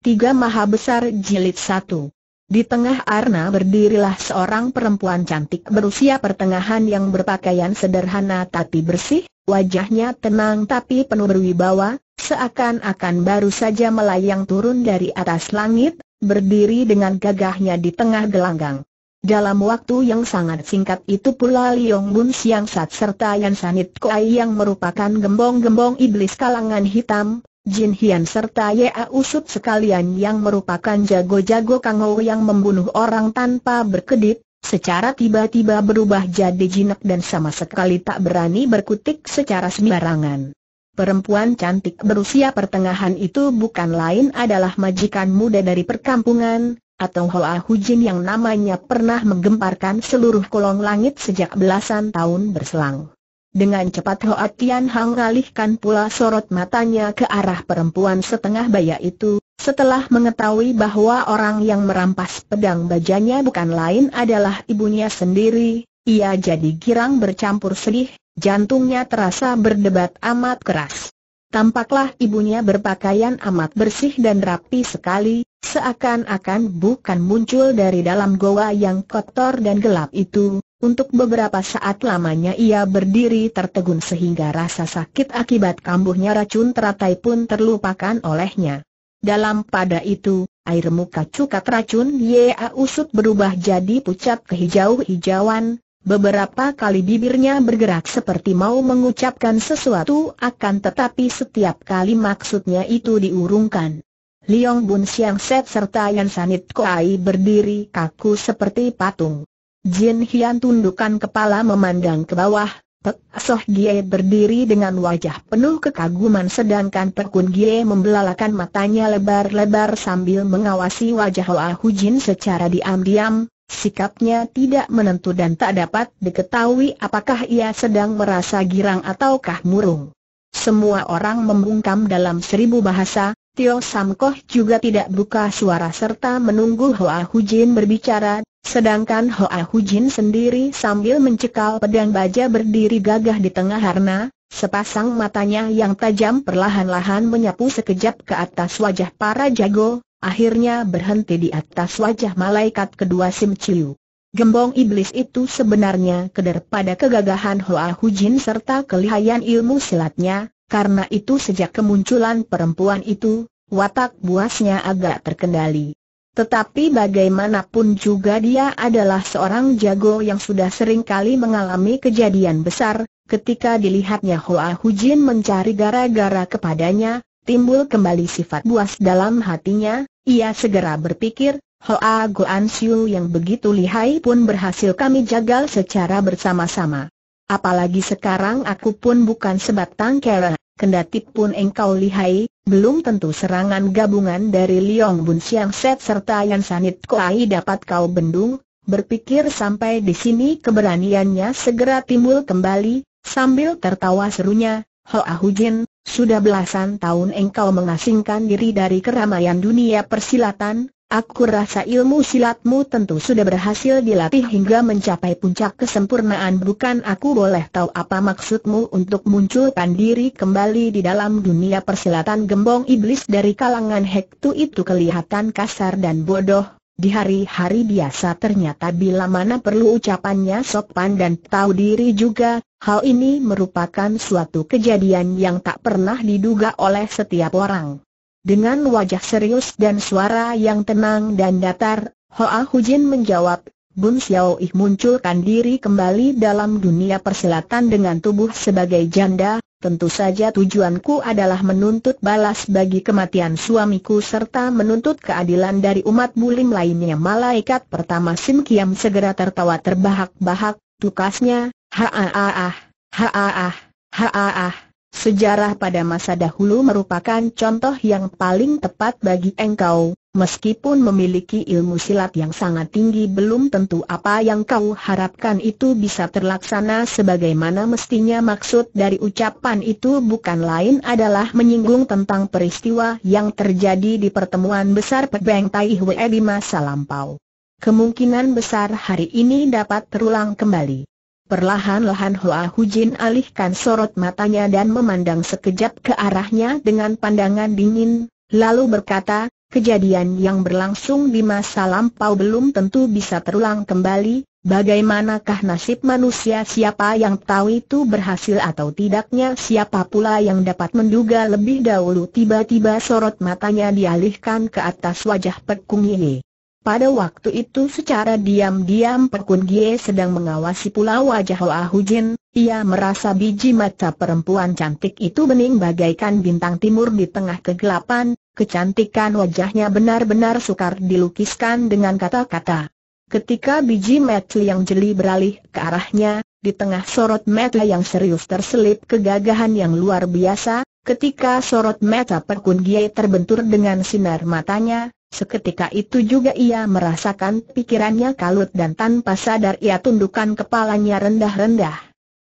Tiga Maha Besar Jilid Satu. Di tengah arna berdirilah seorang perempuan cantik berusia pertengahan yang berpakaian sederhana tapi bersih, wajahnya tenang tapi penuh berwibawa, seakan-akan baru saja melayang turun dari atas langit, berdiri dengan gagahnya di tengah gelanggang. Dalam waktu yang sangat singkat itu pula Liong Bun Siang Sat serta Yan Sanit Kuai yang merupakan gembong-gembong iblis kalangan hitam, Jin Hian serta Ye A Usut sekalian yang merupakan jago-jago Kang Ou yang membunuh orang tanpa berkedip, secara tiba-tiba berubah jadi jinak dan sama sekali tak berani berkutik secara sembarangan. Perempuan cantik berusia pertengahan itu bukan lain adalah majikan muda dari perkampungan, atau Hoa Jin yang namanya pernah menggemparkan seluruh kolong langit sejak belasan tahun berselang. Dengan cepat Hoa Tian Hang ralihkan pula sorot matanya ke arah perempuan setengah baya itu, setelah mengetahui bahwa orang yang merampas pedang bajanya bukan lain adalah ibunya sendiri, ia jadi girang bercampur sedih, jantungnya terasa berdebat amat keras. Tampaklah ibunya berpakaian amat bersih dan rapi sekali, seakan-akan bukan muncul dari dalam goa yang kotor dan gelap itu, untuk beberapa saat lamanya ia berdiri tertegun sehingga rasa sakit akibat kambuhnya racun teratai pun terlupakan olehnya. Dalam pada itu, air muka cukat racun Yea Usut berubah jadi pucat kehijau-hijauan, beberapa kali bibirnya bergerak seperti mau mengucapkan sesuatu akan tetapi setiap kali maksudnya itu diurungkan. Liong Bun Siang Set serta Yan Sanit Koai berdiri kaku seperti patung. Jin Hian tundukkan kepala memandang ke bawah, Pek Soh Gie berdiri dengan wajah penuh kekaguman sedangkan Kun Gie membelalakan matanya lebar-lebar sambil mengawasi wajah Hoa Jin secara diam-diam, sikapnya tidak menentu dan tak dapat diketahui apakah ia sedang merasa girang ataukah murung. Semua orang membungkam dalam seribu bahasa, Tio Samkoh juga tidak buka suara serta menunggu Hoa Hujin berbicara, sedangkan Hoa Hujin sendiri sambil mencekal pedang baja berdiri gagah di tengah harna, sepasang matanya yang tajam perlahan-lahan menyapu sekejap ke atas wajah para jago, akhirnya berhenti di atas wajah malaikat kedua Sim Chiu. Gembong iblis itu sebenarnya keder pada kegagahan Hoa Hujin serta kelihayan ilmu silatnya, karena itu sejak kemunculan perempuan itu, watak buasnya agak terkendali. Tetapi bagaimanapun juga dia adalah seorang jago yang sudah sering kali mengalami kejadian besar, ketika dilihatnya Hoa Hujin mencari gara-gara kepadanya, timbul kembali sifat buas dalam hatinya, ia segera berpikir, Hoa Goan Siu yang begitu lihai pun berhasil kami jagal secara bersama-sama. Apalagi sekarang aku pun bukan sebatang kera, kendati pun engkau lihai, belum tentu serangan gabungan dari Liong Bun Siang Set serta Yan Sanit Koai dapat kau bendung, berpikir sampai di sini keberaniannya segera timbul kembali, sambil tertawa serunya, Hoa Ahujin, sudah belasan tahun engkau mengasingkan diri dari keramaian dunia persilatan, Aku rasa ilmu silatmu tentu sudah berhasil dilatih hingga mencapai puncak kesempurnaan Bukan aku boleh tahu apa maksudmu untuk munculkan diri kembali di dalam dunia persilatan gembong iblis dari kalangan Hektu itu kelihatan kasar dan bodoh Di hari-hari biasa ternyata bila mana perlu ucapannya sopan dan tahu diri juga Hal ini merupakan suatu kejadian yang tak pernah diduga oleh setiap orang dengan wajah serius dan suara yang tenang dan datar, Hoa Hujin menjawab, Bun Xiao Ih munculkan diri kembali dalam dunia persilatan dengan tubuh sebagai janda, tentu saja tujuanku adalah menuntut balas bagi kematian suamiku serta menuntut keadilan dari umat bulim lainnya. Malaikat pertama Sim Kiam segera tertawa terbahak-bahak, tukasnya, ha ah ah, ha ah ah, ha ah ah. Sejarah pada masa dahulu merupakan contoh yang paling tepat bagi engkau, meskipun memiliki ilmu silat yang sangat tinggi belum tentu apa yang kau harapkan itu bisa terlaksana sebagaimana mestinya maksud dari ucapan itu bukan lain adalah menyinggung tentang peristiwa yang terjadi di pertemuan besar Pebeng Tai Hwe di masa lampau. Kemungkinan besar hari ini dapat terulang kembali. Perlahan-lahan Hoa Hujin alihkan sorot matanya dan memandang sekejap ke arahnya dengan pandangan dingin, lalu berkata, kejadian yang berlangsung di masa lampau belum tentu bisa terulang kembali, bagaimanakah nasib manusia siapa yang tahu itu berhasil atau tidaknya siapa pula yang dapat menduga lebih dahulu tiba-tiba sorot matanya dialihkan ke atas wajah Pek Kung Ye. Pada waktu itu secara diam-diam Pekun Gie sedang mengawasi pula wajah Hoa Hujin, ia merasa biji mata perempuan cantik itu bening bagaikan bintang timur di tengah kegelapan, kecantikan wajahnya benar-benar sukar dilukiskan dengan kata-kata. Ketika biji mata yang jeli beralih ke arahnya, di tengah sorot mata yang serius terselip kegagahan yang luar biasa, ketika sorot mata Pekun Gie terbentur dengan sinar matanya, Seketika itu juga ia merasakan pikirannya kalut dan tanpa sadar ia tundukkan kepalanya rendah-rendah.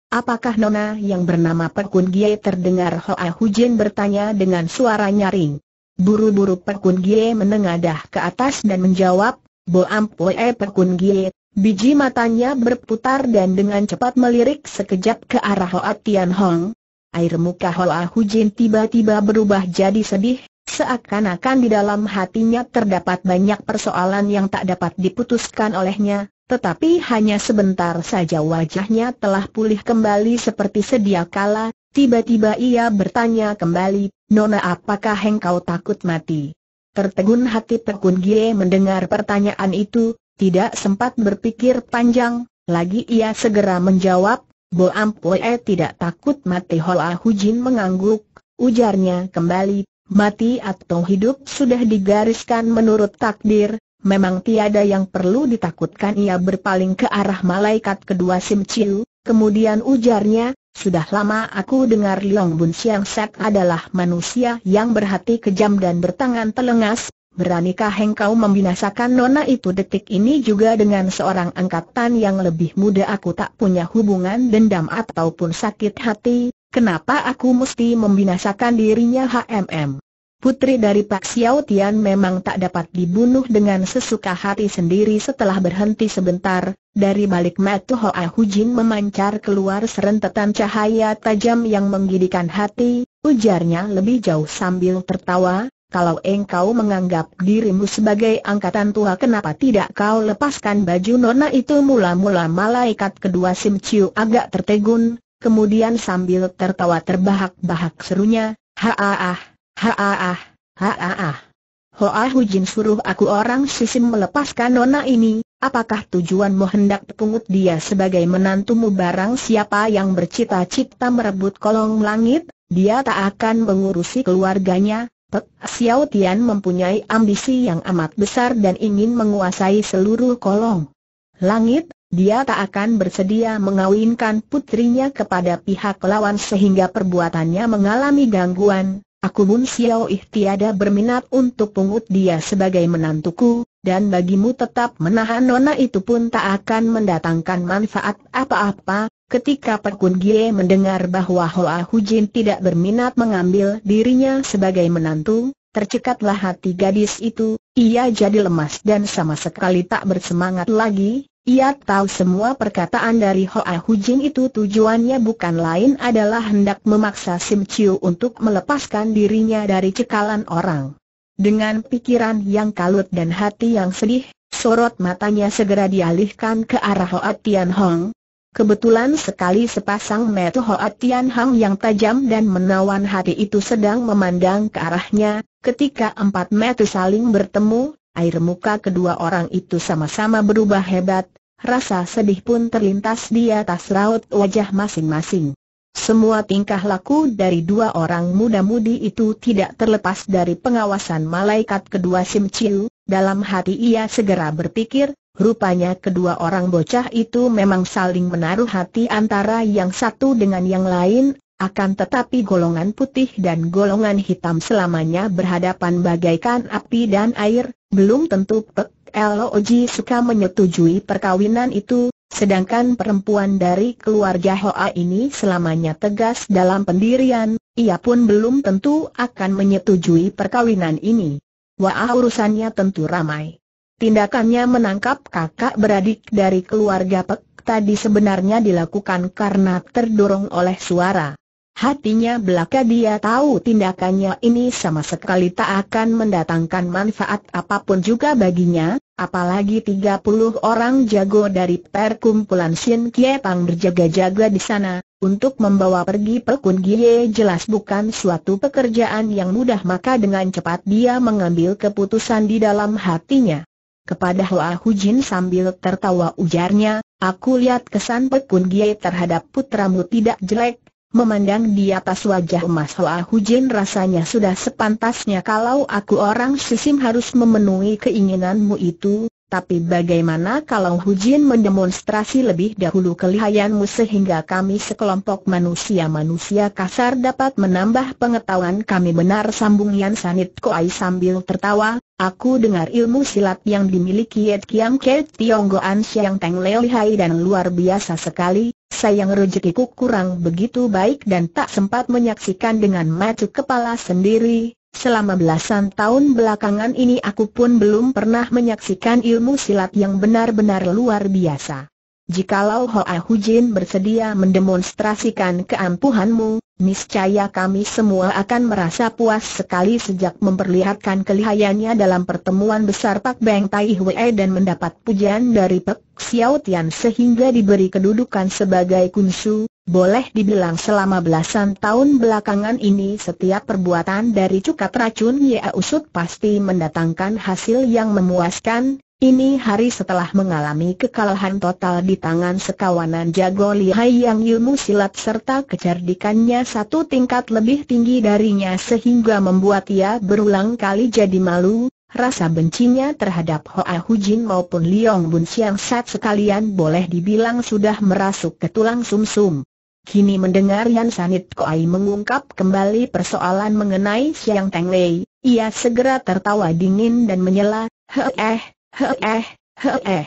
Apakah Nona yang bernama Perkun Gie terdengar Hoa Hujin bertanya dengan suara nyaring. Buru-buru Perkun Gie menengadah ke atas dan menjawab, Bo eh Perkun Gie. Biji matanya berputar dan dengan cepat melirik sekejap ke arah Hoa Tian Hong. Air muka Hoa Hujin tiba-tiba berubah jadi sedih, Seakan-akan di dalam hatinya terdapat banyak persoalan yang tak dapat diputuskan olehnya, tetapi hanya sebentar saja wajahnya telah pulih kembali seperti sedia kala, tiba-tiba ia bertanya kembali, Nona apakah engkau takut mati? Tertegun hati Pekun Gie mendengar pertanyaan itu, tidak sempat berpikir panjang, lagi ia segera menjawab, Bo Ampoe tidak takut mati Hoa Hujin mengangguk, ujarnya kembali, mati atau hidup sudah digariskan menurut takdir, memang tiada yang perlu ditakutkan ia berpaling ke arah malaikat kedua Sim Chiu, kemudian ujarnya, sudah lama aku dengar Liang Bun Siang Set adalah manusia yang berhati kejam dan bertangan telengas, Beranikah engkau membinasakan nona itu detik ini juga dengan seorang angkatan yang lebih muda aku tak punya hubungan dendam ataupun sakit hati, Kenapa aku mesti membinasakan dirinya HMM? Putri dari Pak Xiao Tian memang tak dapat dibunuh dengan sesuka hati sendiri setelah berhenti sebentar, dari balik mata Hoa Jin memancar keluar serentetan cahaya tajam yang menggidikan hati, ujarnya lebih jauh sambil tertawa, kalau engkau menganggap dirimu sebagai angkatan tua kenapa tidak kau lepaskan baju nona itu mula-mula malaikat kedua Sim Chiu agak tertegun, kemudian sambil tertawa terbahak-bahak serunya, Haaah, haaah, haaah. Hoa Jin suruh aku orang sisim melepaskan nona ini, apakah tujuanmu hendak pungut dia sebagai menantumu barang siapa yang bercita-cita merebut kolong langit, dia tak akan mengurusi keluarganya, Pek Xiao Tian mempunyai ambisi yang amat besar dan ingin menguasai seluruh kolong langit, dia tak akan bersedia mengawinkan putrinya kepada pihak lawan sehingga perbuatannya mengalami gangguan. Aku pun Xiao Ih tiada berminat untuk pungut dia sebagai menantuku, dan bagimu tetap menahan nona itu pun tak akan mendatangkan manfaat apa-apa. Ketika Perkun Gie mendengar bahwa Hoa Hujin tidak berminat mengambil dirinya sebagai menantu, tercekatlah hati gadis itu, ia jadi lemas dan sama sekali tak bersemangat lagi, ia tahu semua perkataan dari Hoa Hujing itu tujuannya bukan lain adalah hendak memaksa Sim Chiu untuk melepaskan dirinya dari cekalan orang. Dengan pikiran yang kalut dan hati yang sedih, sorot matanya segera dialihkan ke arah Hoa Tian Hong. Kebetulan sekali sepasang mata Hoa Tian Hong yang tajam dan menawan hati itu sedang memandang ke arahnya, ketika empat mata saling bertemu, air muka kedua orang itu sama-sama berubah hebat, Rasa sedih pun terlintas di atas raut wajah masing-masing. Semua tingkah laku dari dua orang muda-mudi itu tidak terlepas dari pengawasan malaikat kedua Sim Chiu, dalam hati ia segera berpikir, rupanya kedua orang bocah itu memang saling menaruh hati antara yang satu dengan yang lain, akan tetapi golongan putih dan golongan hitam selamanya berhadapan bagaikan api dan air, belum tentu pek Loji suka menyetujui perkawinan itu, sedangkan perempuan dari keluarga Hoa ini selamanya tegas dalam pendirian, ia pun belum tentu akan menyetujui perkawinan ini. Wah urusannya tentu ramai. Tindakannya menangkap kakak beradik dari keluarga Pek tadi sebenarnya dilakukan karena terdorong oleh suara. Hatinya belaka dia tahu tindakannya ini sama sekali tak akan mendatangkan manfaat apapun juga baginya, apalagi 30 orang jago dari perkumpulan Kie Kiepang berjaga-jaga di sana, untuk membawa pergi Pekun Gie jelas bukan suatu pekerjaan yang mudah maka dengan cepat dia mengambil keputusan di dalam hatinya. Kepada Hoa Hujin sambil tertawa ujarnya, aku lihat kesan Pekun Gie terhadap putramu tidak jelek, Memandang di atas wajah emas Hoa Hujin rasanya sudah sepantasnya kalau aku orang sisim harus memenuhi keinginanmu itu, tapi bagaimana kalau Hujin mendemonstrasi lebih dahulu kelihayanmu sehingga kami sekelompok manusia-manusia kasar dapat menambah pengetahuan kami benar sambung Yan Sanit Koai sambil tertawa, aku dengar ilmu silat yang dimiliki Yet Kiam Ket Goan Siang Teng Leo dan luar biasa sekali, sayang rezekiku kurang begitu baik dan tak sempat menyaksikan dengan macu kepala sendiri, Selama belasan tahun belakangan ini aku pun belum pernah menyaksikan ilmu silat yang benar-benar luar biasa. Jikalau Hoa Hujin bersedia mendemonstrasikan keampuhanmu, niscaya kami semua akan merasa puas sekali sejak memperlihatkan kelihayannya dalam pertemuan besar Pak Beng Tai Hwe dan mendapat pujian dari Pak Xiao Tian sehingga diberi kedudukan sebagai kunsu, boleh dibilang selama belasan tahun belakangan ini setiap perbuatan dari cukat racun Ya Usut pasti mendatangkan hasil yang memuaskan, ini hari setelah mengalami kekalahan total di tangan sekawanan jago lihai yang ilmu silat serta kecerdikannya satu tingkat lebih tinggi darinya sehingga membuat ia berulang kali jadi malu, Rasa bencinya terhadap Hoa Hujin maupun Liong Bun Siang Sat sekalian boleh dibilang sudah merasuk ke tulang sumsum. -sum. Kini mendengar Yan Sanit Koai mengungkap kembali persoalan mengenai Siang Teng Lei, ia segera tertawa dingin dan menyela, heh eh, heh eh, heh eh.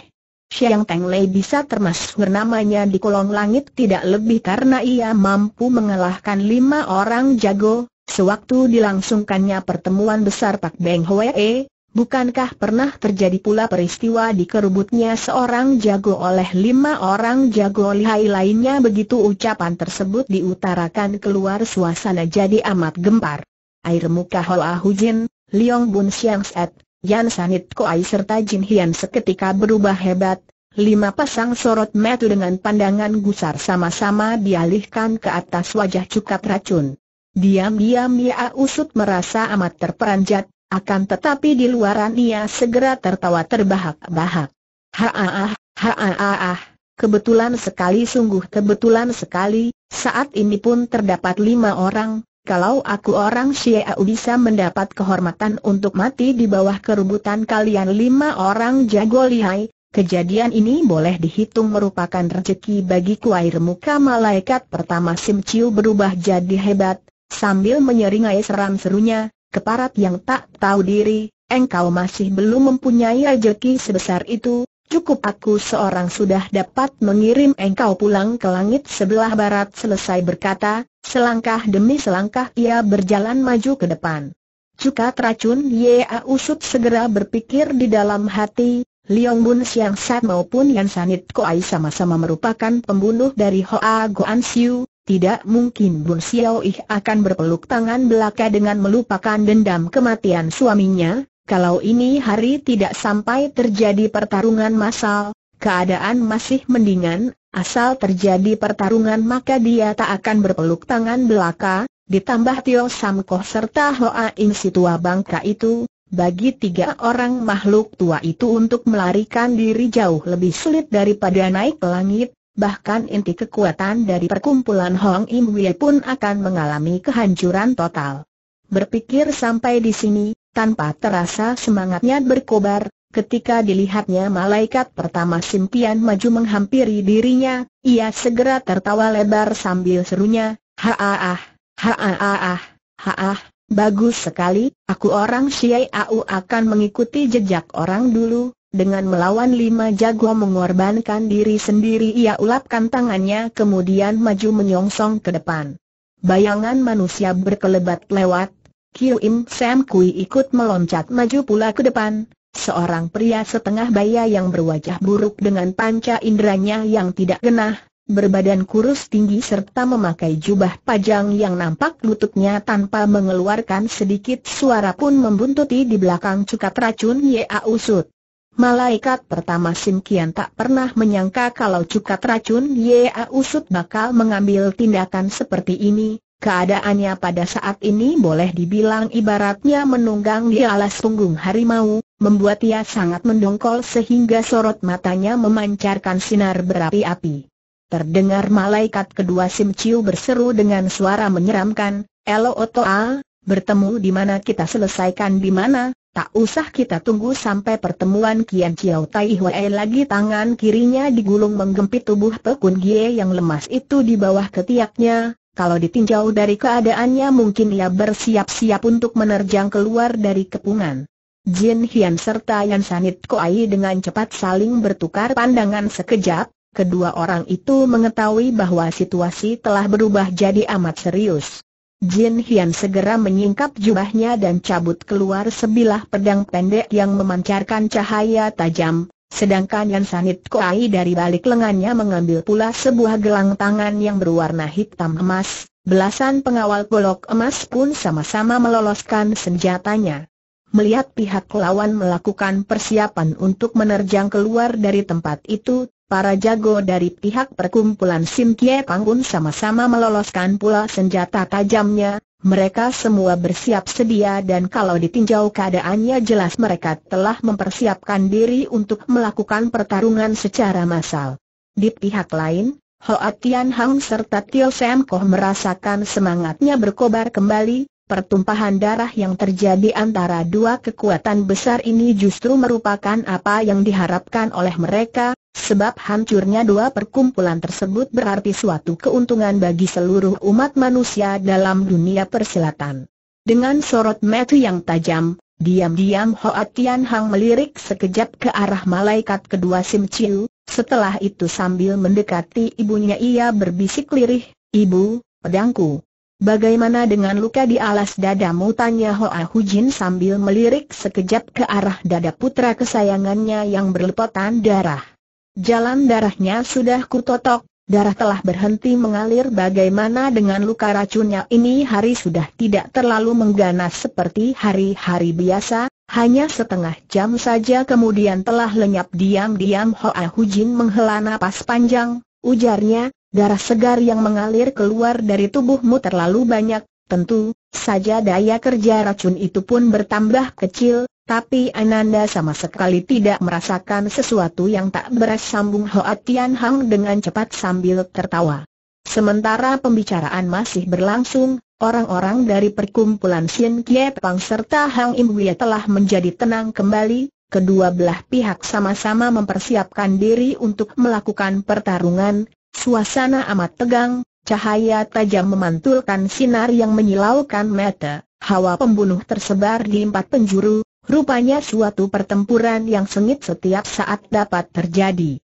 Siang Teng Lei bisa termasuk namanya di kolong langit tidak lebih karena ia mampu mengalahkan lima orang jago, sewaktu dilangsungkannya pertemuan besar Pak Beng Hwee, Bukankah pernah terjadi pula peristiwa dikerubutnya seorang jago oleh lima orang jago lihai lainnya begitu ucapan tersebut diutarakan keluar suasana jadi amat gempar. Air muka Hoa Hujin, Liong Bun Siang Set, Yan Sanit Koai serta Jin Hian seketika berubah hebat, lima pasang sorot metu dengan pandangan gusar sama-sama dialihkan ke atas wajah cukat racun. Diam-diam Ia Usut merasa amat terperanjat, akan tetapi di luaran ia segera tertawa terbahak-bahak. Haaah, ah, haaah, ah, ah. kebetulan sekali sungguh kebetulan sekali, saat ini pun terdapat lima orang, kalau aku orang Syiau bisa mendapat kehormatan untuk mati di bawah kerubutan kalian lima orang jago lihai, kejadian ini boleh dihitung merupakan rezeki bagi kuair muka malaikat pertama Sim Chiu berubah jadi hebat, sambil menyeringai seram serunya, Keparat yang tak tahu diri, engkau masih belum mempunyai rejeki sebesar itu, cukup aku seorang sudah dapat mengirim engkau pulang ke langit sebelah barat selesai berkata, selangkah demi selangkah ia berjalan maju ke depan. Cuka teracun Yea Usut segera berpikir di dalam hati, Liong Bun Siang Sat maupun Yan Sanit Koai sama-sama merupakan pembunuh dari Hoa Goan Siu, tidak mungkin Bun Xiao Ih akan berpeluk tangan belaka dengan melupakan dendam kematian suaminya, kalau ini hari tidak sampai terjadi pertarungan massal, keadaan masih mendingan, asal terjadi pertarungan maka dia tak akan berpeluk tangan belaka, ditambah Tio Sam Koh serta Hoa Ing si tua bangka itu, bagi tiga orang makhluk tua itu untuk melarikan diri jauh lebih sulit daripada naik ke langit, bahkan inti kekuatan dari perkumpulan Hong Im Wei pun akan mengalami kehancuran total. Berpikir sampai di sini, tanpa terasa semangatnya berkobar, Ketika dilihatnya malaikat pertama Simpian maju menghampiri dirinya, ia segera tertawa lebar sambil serunya, Haaah, haaah, haaah, bagus sekali, aku orang Syiau akan mengikuti jejak orang dulu, dengan melawan lima jago mengorbankan diri sendiri ia ulapkan tangannya kemudian maju menyongsong ke depan. Bayangan manusia berkelebat lewat, Kiu Im Sam Kui ikut meloncat maju pula ke depan. Seorang pria setengah baya yang berwajah buruk dengan panca inderanya yang tidak genah, berbadan kurus tinggi serta memakai jubah pajang yang nampak lututnya tanpa mengeluarkan sedikit suara pun membuntuti di belakang cukat racun A Usut. Malaikat pertama Sim Kian tak pernah menyangka kalau cukat racun Yea Usut bakal mengambil tindakan seperti ini, keadaannya pada saat ini boleh dibilang ibaratnya menunggang di alas punggung harimau, membuat ia sangat mendongkol sehingga sorot matanya memancarkan sinar berapi-api. Terdengar malaikat kedua Sim Ciu berseru dengan suara menyeramkan, Elo Otoa, bertemu di mana kita selesaikan di mana, Tak usah kita tunggu sampai pertemuan Kian Chiao Tai Hwei lagi tangan kirinya digulung menggempit tubuh Pekun Gie yang lemas itu di bawah ketiaknya. Kalau ditinjau dari keadaannya mungkin ia bersiap-siap untuk menerjang keluar dari kepungan. Jin Hian serta Yan Sanit Koai dengan cepat saling bertukar pandangan sekejap, kedua orang itu mengetahui bahwa situasi telah berubah jadi amat serius. Jin Hian segera menyingkap jubahnya dan cabut keluar sebilah pedang pendek yang memancarkan cahaya tajam, sedangkan Yan Sanit Koai dari balik lengannya mengambil pula sebuah gelang tangan yang berwarna hitam emas, belasan pengawal golok emas pun sama-sama meloloskan senjatanya. Melihat pihak lawan melakukan persiapan untuk menerjang keluar dari tempat itu, Para jago dari pihak perkumpulan Sim Kie pun sama-sama meloloskan pula senjata tajamnya, mereka semua bersiap sedia dan kalau ditinjau keadaannya jelas mereka telah mempersiapkan diri untuk melakukan pertarungan secara massal. Di pihak lain, Hoa Tian Hang serta Tio Sam Koh merasakan semangatnya berkobar kembali, pertumpahan darah yang terjadi antara dua kekuatan besar ini justru merupakan apa yang diharapkan oleh mereka, Sebab hancurnya dua perkumpulan tersebut berarti suatu keuntungan bagi seluruh umat manusia dalam dunia persilatan. Dengan sorot mata yang tajam, diam-diam Hoa Tian Hang melirik sekejap ke arah malaikat kedua Sim Chiu, setelah itu sambil mendekati ibunya ia berbisik lirih, Ibu, pedangku. Bagaimana dengan luka di alas dadamu? Tanya Hoa Hujin sambil melirik sekejap ke arah dada putra kesayangannya yang berlepotan darah. Jalan darahnya sudah kutotok, darah telah berhenti mengalir bagaimana dengan luka racunnya ini hari sudah tidak terlalu mengganas seperti hari-hari biasa, hanya setengah jam saja kemudian telah lenyap diam-diam Hoa Hujin menghela napas panjang, ujarnya, darah segar yang mengalir keluar dari tubuhmu terlalu banyak, tentu saja daya kerja racun itu pun bertambah kecil, tapi Ananda sama sekali tidak merasakan sesuatu yang tak beres sambung Hoa Tian Hang dengan cepat sambil tertawa. Sementara pembicaraan masih berlangsung, orang-orang dari perkumpulan Xin Kie Pang serta Hang Im telah menjadi tenang kembali, kedua belah pihak sama-sama mempersiapkan diri untuk melakukan pertarungan, suasana amat tegang, cahaya tajam memantulkan sinar yang menyilaukan mata. Hawa pembunuh tersebar di empat penjuru, Rupanya suatu pertempuran yang sengit setiap saat dapat terjadi.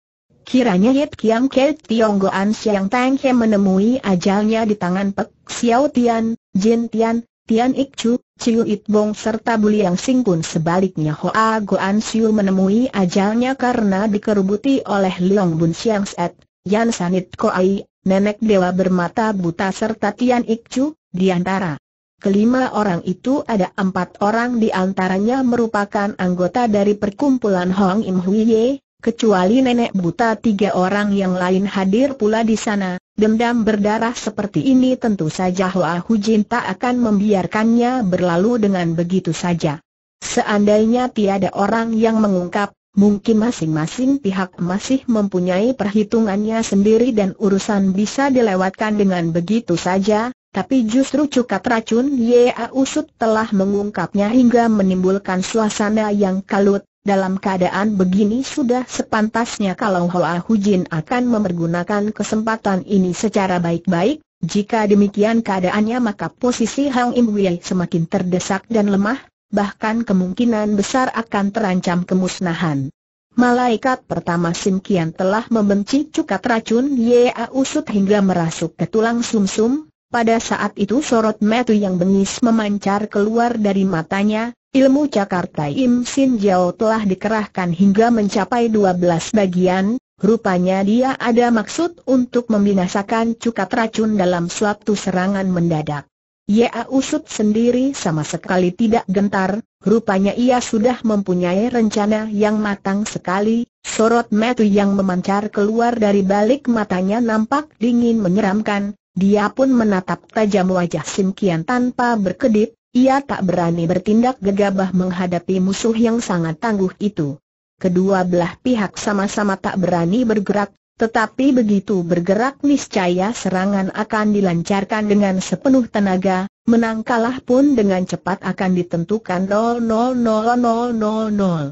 Kiranya Yit Kiam Ke Goan Siang Tang He menemui ajalnya di tangan Pek Xiao Tian, Jin Tian, Tian Ik Chu, Chiu It Bong serta Buliang pun sebaliknya Hoa Goan Siu menemui ajalnya karena dikerubuti oleh Leong Bun Siang Set, Yan Sanit Ko Ai, Nenek Dewa Bermata Buta serta Tian Ik Chu, di antara Kelima orang itu ada empat orang di antaranya merupakan anggota dari perkumpulan Hong Im Hui Ye, kecuali nenek buta tiga orang yang lain hadir pula di sana. Dendam berdarah seperti ini tentu saja Hoa Jin tak akan membiarkannya berlalu dengan begitu saja. Seandainya tiada orang yang mengungkap, mungkin masing-masing pihak masih mempunyai perhitungannya sendiri dan urusan bisa dilewatkan dengan begitu saja, tapi justru cukat racun Yea Usut telah mengungkapnya hingga menimbulkan suasana yang kalut. Dalam keadaan begini sudah sepantasnya kalau Hoa Hujin akan memergunakan kesempatan ini secara baik-baik, jika demikian keadaannya maka posisi Hang Im Wei semakin terdesak dan lemah, bahkan kemungkinan besar akan terancam kemusnahan. Malaikat pertama Sim Kian telah membenci cukat racun Yea Usut hingga merasuk ke tulang sumsum, -sum, pada saat itu sorot metu yang bengis memancar keluar dari matanya, ilmu cakar Tai Im Sin Jiao telah dikerahkan hingga mencapai 12 bagian, rupanya dia ada maksud untuk membinasakan cukat racun dalam suatu serangan mendadak. Ya Usut sendiri sama sekali tidak gentar, rupanya ia sudah mempunyai rencana yang matang sekali, sorot metu yang memancar keluar dari balik matanya nampak dingin menyeramkan, dia pun menatap tajam wajah Sim Kian tanpa berkedip, ia tak berani bertindak gegabah menghadapi musuh yang sangat tangguh itu. Kedua belah pihak sama-sama tak berani bergerak, tetapi begitu bergerak niscaya serangan akan dilancarkan dengan sepenuh tenaga, menang kalah pun dengan cepat akan ditentukan puluh 41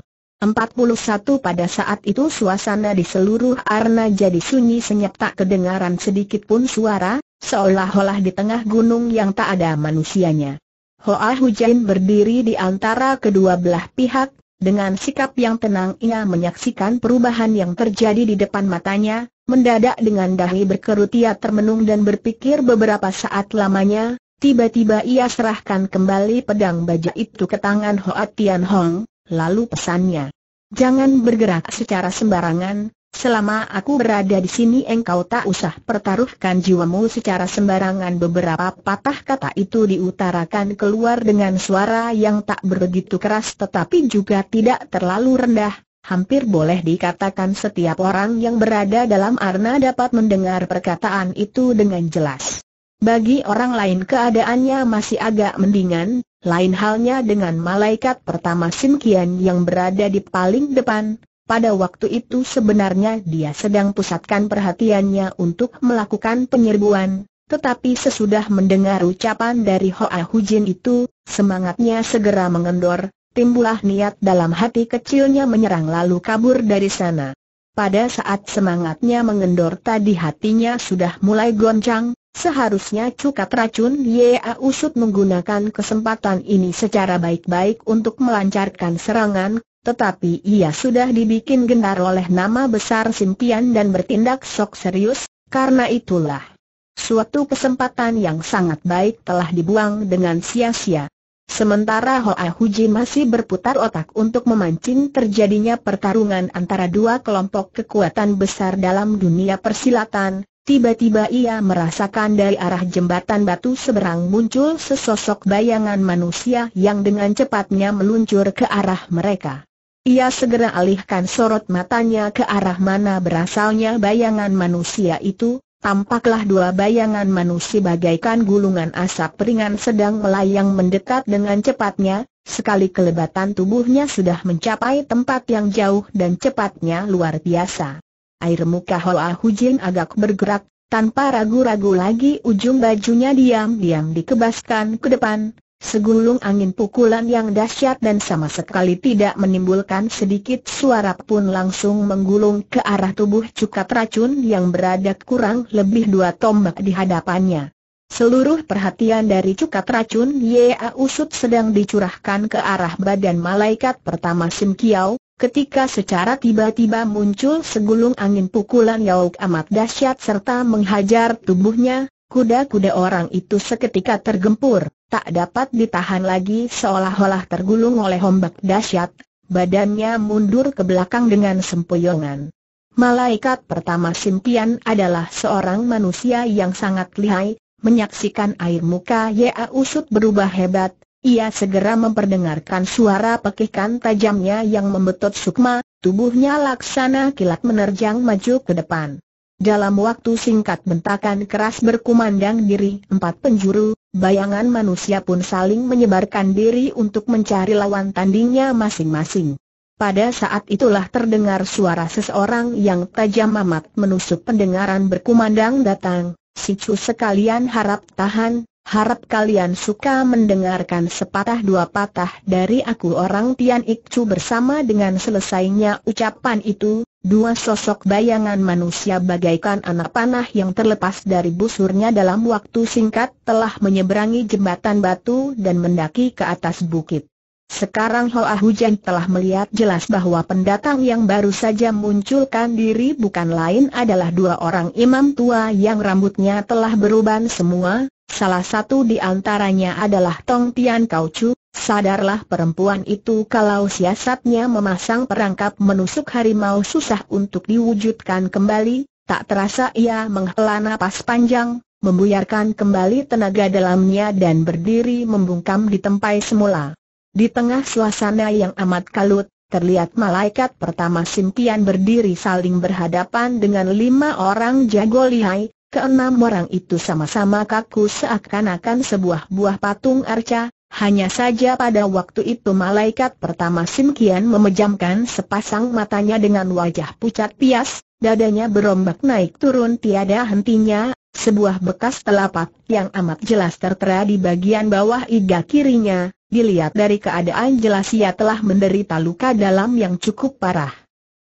pada saat itu suasana di seluruh arna jadi sunyi senyap tak kedengaran sedikit pun suara, Seolah-olah di tengah gunung yang tak ada manusianya. Hoa Hujain berdiri di antara kedua belah pihak, dengan sikap yang tenang ia menyaksikan perubahan yang terjadi di depan matanya, mendadak dengan dahi berkerut ia termenung dan berpikir beberapa saat lamanya, tiba-tiba ia serahkan kembali pedang baja itu ke tangan Hoa Tian Hong, lalu pesannya. Jangan bergerak secara sembarangan, Selama aku berada di sini engkau tak usah pertaruhkan jiwamu secara sembarangan Beberapa patah kata itu diutarakan keluar dengan suara yang tak begitu keras tetapi juga tidak terlalu rendah Hampir boleh dikatakan setiap orang yang berada dalam arna dapat mendengar perkataan itu dengan jelas Bagi orang lain keadaannya masih agak mendingan, lain halnya dengan malaikat pertama sinkian yang berada di paling depan pada waktu itu sebenarnya dia sedang pusatkan perhatiannya untuk melakukan penyerbuan, tetapi sesudah mendengar ucapan dari Hoa Hujin itu, semangatnya segera mengendor, timbulah niat dalam hati kecilnya menyerang lalu kabur dari sana. Pada saat semangatnya mengendor tadi hatinya sudah mulai goncang, seharusnya cukat racun Yea Usut menggunakan kesempatan ini secara baik-baik untuk melancarkan serangan, tetapi ia sudah dibikin gentar oleh nama besar Simpian dan bertindak sok serius, karena itulah suatu kesempatan yang sangat baik telah dibuang dengan sia-sia. Sementara Ho Hoa Huji masih berputar otak untuk memancing terjadinya pertarungan antara dua kelompok kekuatan besar dalam dunia persilatan, tiba-tiba ia merasakan dari arah jembatan batu seberang muncul sesosok bayangan manusia yang dengan cepatnya meluncur ke arah mereka. Ia segera alihkan sorot matanya ke arah mana berasalnya bayangan manusia itu, tampaklah dua bayangan manusia bagaikan gulungan asap ringan sedang melayang mendekat dengan cepatnya, sekali kelebatan tubuhnya sudah mencapai tempat yang jauh dan cepatnya luar biasa. Air muka Hoa Hujin agak bergerak, tanpa ragu-ragu lagi ujung bajunya diam-diam dikebaskan ke depan, Segulung angin pukulan yang dahsyat dan sama sekali tidak menimbulkan sedikit suara pun langsung menggulung ke arah tubuh cukat racun yang berada kurang lebih dua tombak di hadapannya. Seluruh perhatian dari cukat racun Yea Usut sedang dicurahkan ke arah badan malaikat pertama Sim Kiau, Ketika secara tiba-tiba muncul segulung angin pukulan Yauk amat dahsyat serta menghajar tubuhnya, kuda-kuda orang itu seketika tergempur tak dapat ditahan lagi seolah-olah tergulung oleh ombak dahsyat, badannya mundur ke belakang dengan sempoyongan. Malaikat pertama Simpian adalah seorang manusia yang sangat lihai, menyaksikan air muka Ya Usut berubah hebat, ia segera memperdengarkan suara pekikan tajamnya yang membetot sukma, tubuhnya laksana kilat menerjang maju ke depan. Dalam waktu singkat bentakan keras berkumandang diri empat penjuru, bayangan manusia pun saling menyebarkan diri untuk mencari lawan tandingnya masing-masing. Pada saat itulah terdengar suara seseorang yang tajam amat menusuk pendengaran berkumandang datang, si sekalian harap tahan, harap kalian suka mendengarkan sepatah dua patah dari aku orang Tian Ikcu bersama dengan selesainya ucapan itu, Dua sosok bayangan manusia bagaikan anak panah yang terlepas dari busurnya dalam waktu singkat telah menyeberangi jembatan batu dan mendaki ke atas bukit. Sekarang Hoa Hujan telah melihat jelas bahwa pendatang yang baru saja munculkan diri bukan lain adalah dua orang imam tua yang rambutnya telah beruban semua, salah satu di antaranya adalah Tong Tian Kau Chu, Sadarlah perempuan itu kalau siasatnya memasang perangkap menusuk harimau susah untuk diwujudkan kembali, tak terasa ia menghela napas panjang, membuyarkan kembali tenaga dalamnya dan berdiri membungkam di tempat semula. Di tengah suasana yang amat kalut, terlihat malaikat pertama Simpian berdiri saling berhadapan dengan lima orang jago lihai, keenam orang itu sama-sama kaku seakan-akan sebuah buah patung arca, hanya saja pada waktu itu malaikat pertama Sim Kian memejamkan sepasang matanya dengan wajah pucat pias, dadanya berombak naik turun tiada hentinya, sebuah bekas telapak yang amat jelas tertera di bagian bawah iga kirinya, dilihat dari keadaan jelas ia telah menderita luka dalam yang cukup parah.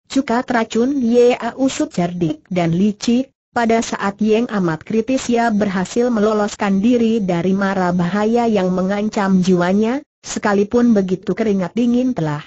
Cuka teracun, Yea usut cerdik dan licik, pada saat Yang amat kritis ia berhasil meloloskan diri dari mara bahaya yang mengancam jiwanya, sekalipun begitu keringat dingin telah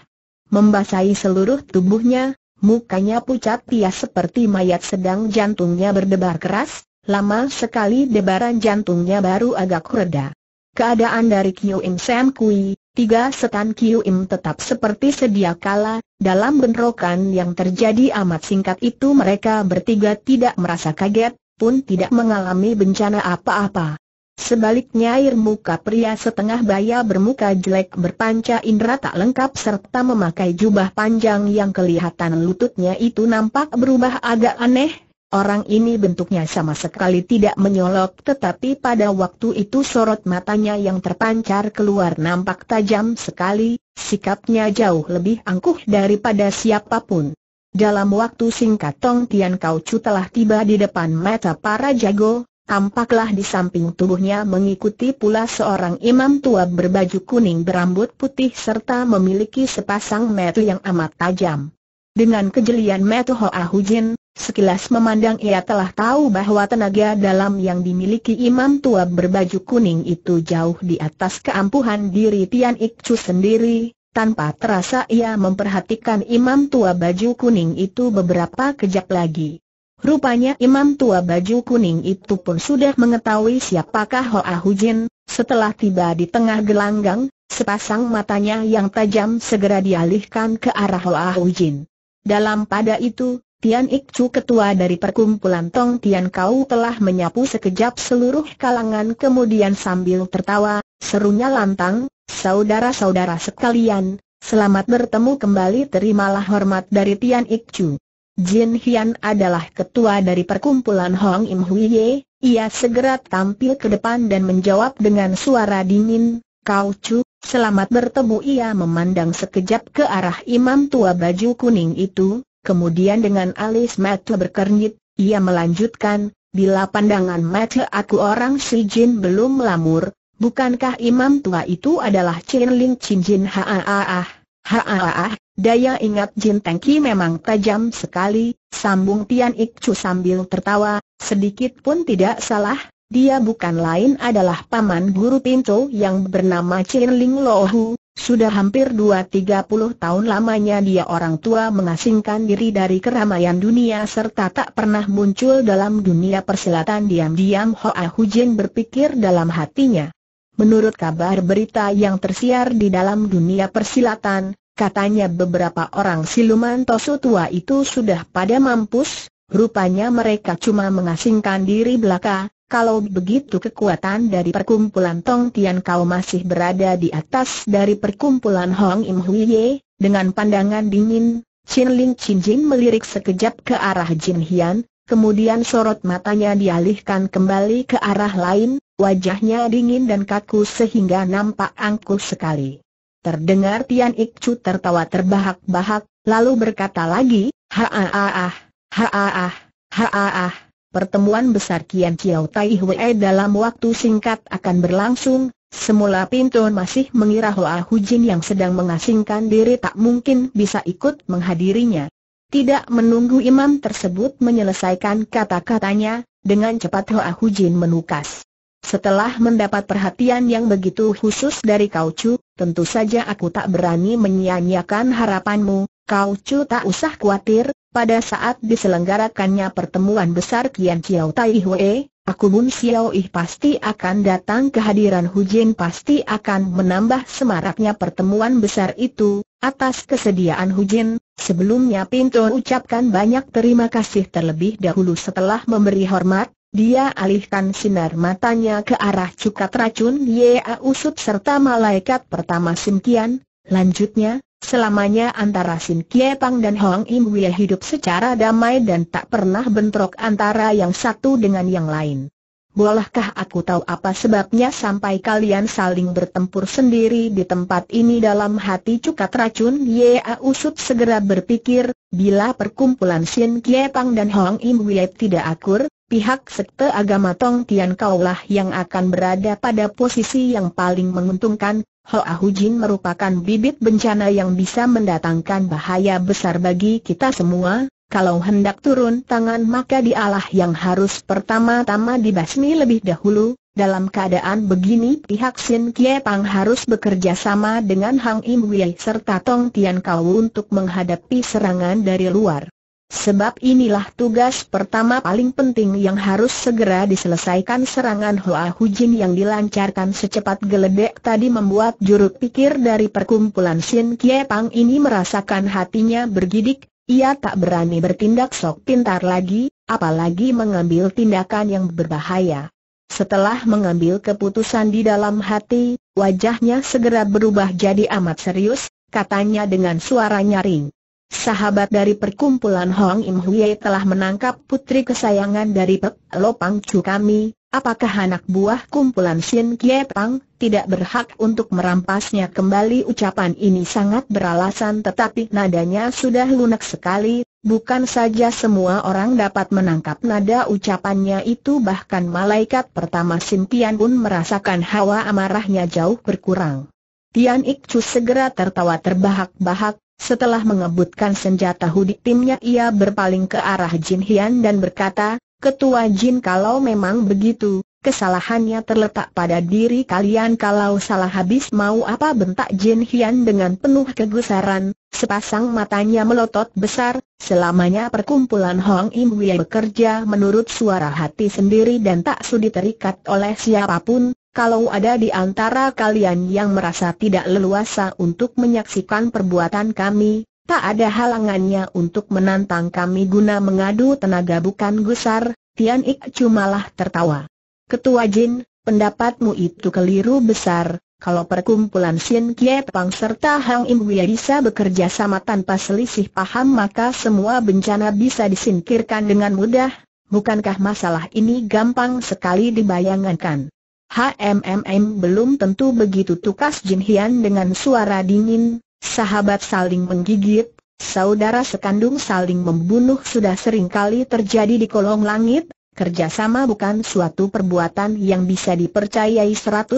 membasahi seluruh tubuhnya, mukanya pucat ia seperti mayat sedang jantungnya berdebar keras, lama sekali debaran jantungnya baru agak reda. Keadaan dari Kyu Im Sam Kui, Tiga setan Kiu Im tetap seperti sedia kala, dalam bentrokan yang terjadi amat singkat itu mereka bertiga tidak merasa kaget, pun tidak mengalami bencana apa-apa. Sebaliknya air muka pria setengah baya bermuka jelek berpanca indera tak lengkap serta memakai jubah panjang yang kelihatan lututnya itu nampak berubah agak aneh, Orang ini bentuknya sama sekali tidak menyolok tetapi pada waktu itu sorot matanya yang terpancar keluar nampak tajam sekali, sikapnya jauh lebih angkuh daripada siapapun. Dalam waktu singkat Tong Tian Kau Chu telah tiba di depan mata para jago, tampaklah di samping tubuhnya mengikuti pula seorang imam tua berbaju kuning berambut putih serta memiliki sepasang mata yang amat tajam. Dengan kejelian metu Hoa Hujin, Sekilas memandang ia telah tahu bahwa tenaga dalam yang dimiliki imam tua berbaju kuning itu jauh di atas keampuhan diri Tian Ikcu sendiri, tanpa terasa ia memperhatikan imam tua baju kuning itu beberapa kejap lagi. Rupanya imam tua baju kuning itu pun sudah mengetahui siapakah Hoa Hujin, setelah tiba di tengah gelanggang, sepasang matanya yang tajam segera dialihkan ke arah Hoa Hujin. Dalam pada itu, Tian Ikcu ketua dari perkumpulan Tong Tian Kau telah menyapu sekejap seluruh kalangan kemudian sambil tertawa, serunya lantang, saudara-saudara sekalian, selamat bertemu kembali terimalah hormat dari Tian Ikcu. Jin Hian adalah ketua dari perkumpulan Hong Im Huiye, ia segera tampil ke depan dan menjawab dengan suara dingin, Kau Chu, selamat bertemu ia memandang sekejap ke arah imam tua baju kuning itu, Kemudian dengan alis mata berkernyit, ia melanjutkan, bila pandangan mata aku orang si Jin belum melamur, bukankah imam tua itu adalah Chin Ling Chin Jin Haaah, Haaah, daya ingat Jin Tengki memang tajam sekali, sambung Tian Chu sambil tertawa, sedikit pun tidak salah, dia bukan lain adalah paman guru pintu yang bernama Chin Ling Lohu, sudah hampir 2-30 tahun lamanya dia orang tua mengasingkan diri dari keramaian dunia serta tak pernah muncul dalam dunia persilatan diam-diam Hoa Hujin berpikir dalam hatinya. Menurut kabar berita yang tersiar di dalam dunia persilatan, katanya beberapa orang siluman Tosu tua itu sudah pada mampus, rupanya mereka cuma mengasingkan diri belaka, kalau begitu kekuatan dari perkumpulan Tong Tian Kau masih berada di atas dari perkumpulan Hong Im Hui Ye. dengan pandangan dingin, Chin Ling Chin Jin melirik sekejap ke arah Jin Hian, kemudian sorot matanya dialihkan kembali ke arah lain, wajahnya dingin dan kaku sehingga nampak angkuh sekali. Terdengar Tian Ik Chu tertawa terbahak-bahak, lalu berkata lagi, ha ha ha ha ha ha ha ha ha ha Pertemuan besar Kian Chiao Tai Hwee dalam waktu singkat akan berlangsung, semula pintu masih mengira Hoa Hujin yang sedang mengasingkan diri tak mungkin bisa ikut menghadirinya. Tidak menunggu imam tersebut menyelesaikan kata-katanya, dengan cepat Hoa Hujin menukas. Setelah mendapat perhatian yang begitu khusus dari Kau Chu, tentu saja aku tak berani menyia-nyiakan harapanmu, Kau Chu tak usah khawatir, pada saat diselenggarakannya pertemuan besar Kian Chiao Tai Hwee, aku Bun Xiao Ih pasti akan datang kehadiran Jin pasti akan menambah semaraknya pertemuan besar itu, atas kesediaan Hu Jin, sebelumnya Pinto ucapkan banyak terima kasih terlebih dahulu setelah memberi hormat, dia alihkan sinar matanya ke arah cukat racun Yea Usut serta malaikat pertama Kian, Lanjutnya, Selamanya antara Sin Kie dan Hong Im Wei hidup secara damai dan tak pernah bentrok antara yang satu dengan yang lain. Bolehkah aku tahu apa sebabnya sampai kalian saling bertempur sendiri di tempat ini dalam hati cukat racun Yea Usut segera berpikir, bila perkumpulan Sin Kie dan Hong Im Wei tidak akur, pihak sekte agama Tong Tian Kaulah yang akan berada pada posisi yang paling menguntungkan, Hoa Jin merupakan bibit bencana yang bisa mendatangkan bahaya besar bagi kita semua, kalau hendak turun tangan maka dialah yang harus pertama-tama dibasmi lebih dahulu, dalam keadaan begini pihak Sin Kie Pang harus bekerja sama dengan Hang Im Wei serta Tong Tian Kau untuk menghadapi serangan dari luar. Sebab inilah tugas pertama paling penting yang harus segera diselesaikan serangan Hoa Hujin yang dilancarkan secepat geledek tadi membuat juru pikir dari perkumpulan Sien Kie Pang ini merasakan hatinya bergidik, ia tak berani bertindak sok pintar lagi, apalagi mengambil tindakan yang berbahaya. Setelah mengambil keputusan di dalam hati, wajahnya segera berubah jadi amat serius, katanya dengan suara nyaring sahabat dari perkumpulan Hong Im Hui telah menangkap putri kesayangan dari Pek Lopang Chu kami, apakah anak buah kumpulan Xin Kie Pang tidak berhak untuk merampasnya kembali ucapan ini sangat beralasan tetapi nadanya sudah lunak sekali, bukan saja semua orang dapat menangkap nada ucapannya itu bahkan malaikat pertama Sim Tian pun merasakan hawa amarahnya jauh berkurang. Tian Ik Chu segera tertawa terbahak-bahak, setelah mengebutkan senjata hudik timnya ia berpaling ke arah Jin Hian dan berkata, Ketua Jin kalau memang begitu, kesalahannya terletak pada diri kalian kalau salah habis mau apa bentak Jin Hian dengan penuh kegusaran, sepasang matanya melotot besar, selamanya perkumpulan Hong Im Wei bekerja menurut suara hati sendiri dan tak sudi terikat oleh siapapun, kalau ada di antara kalian yang merasa tidak leluasa untuk menyaksikan perbuatan kami, tak ada halangannya untuk menantang kami guna mengadu tenaga bukan gusar, Tian Ik cumalah tertawa. Ketua Jin, pendapatmu itu keliru besar, kalau perkumpulan Xin Kie Pang serta Hang Im Wia bisa bekerja sama tanpa selisih paham maka semua bencana bisa disingkirkan dengan mudah, bukankah masalah ini gampang sekali dibayangkan? HMMM belum tentu begitu tukas Jin Hian dengan suara dingin, sahabat saling menggigit, saudara sekandung saling membunuh sudah sering kali terjadi di kolong langit, kerjasama bukan suatu perbuatan yang bisa dipercayai 100%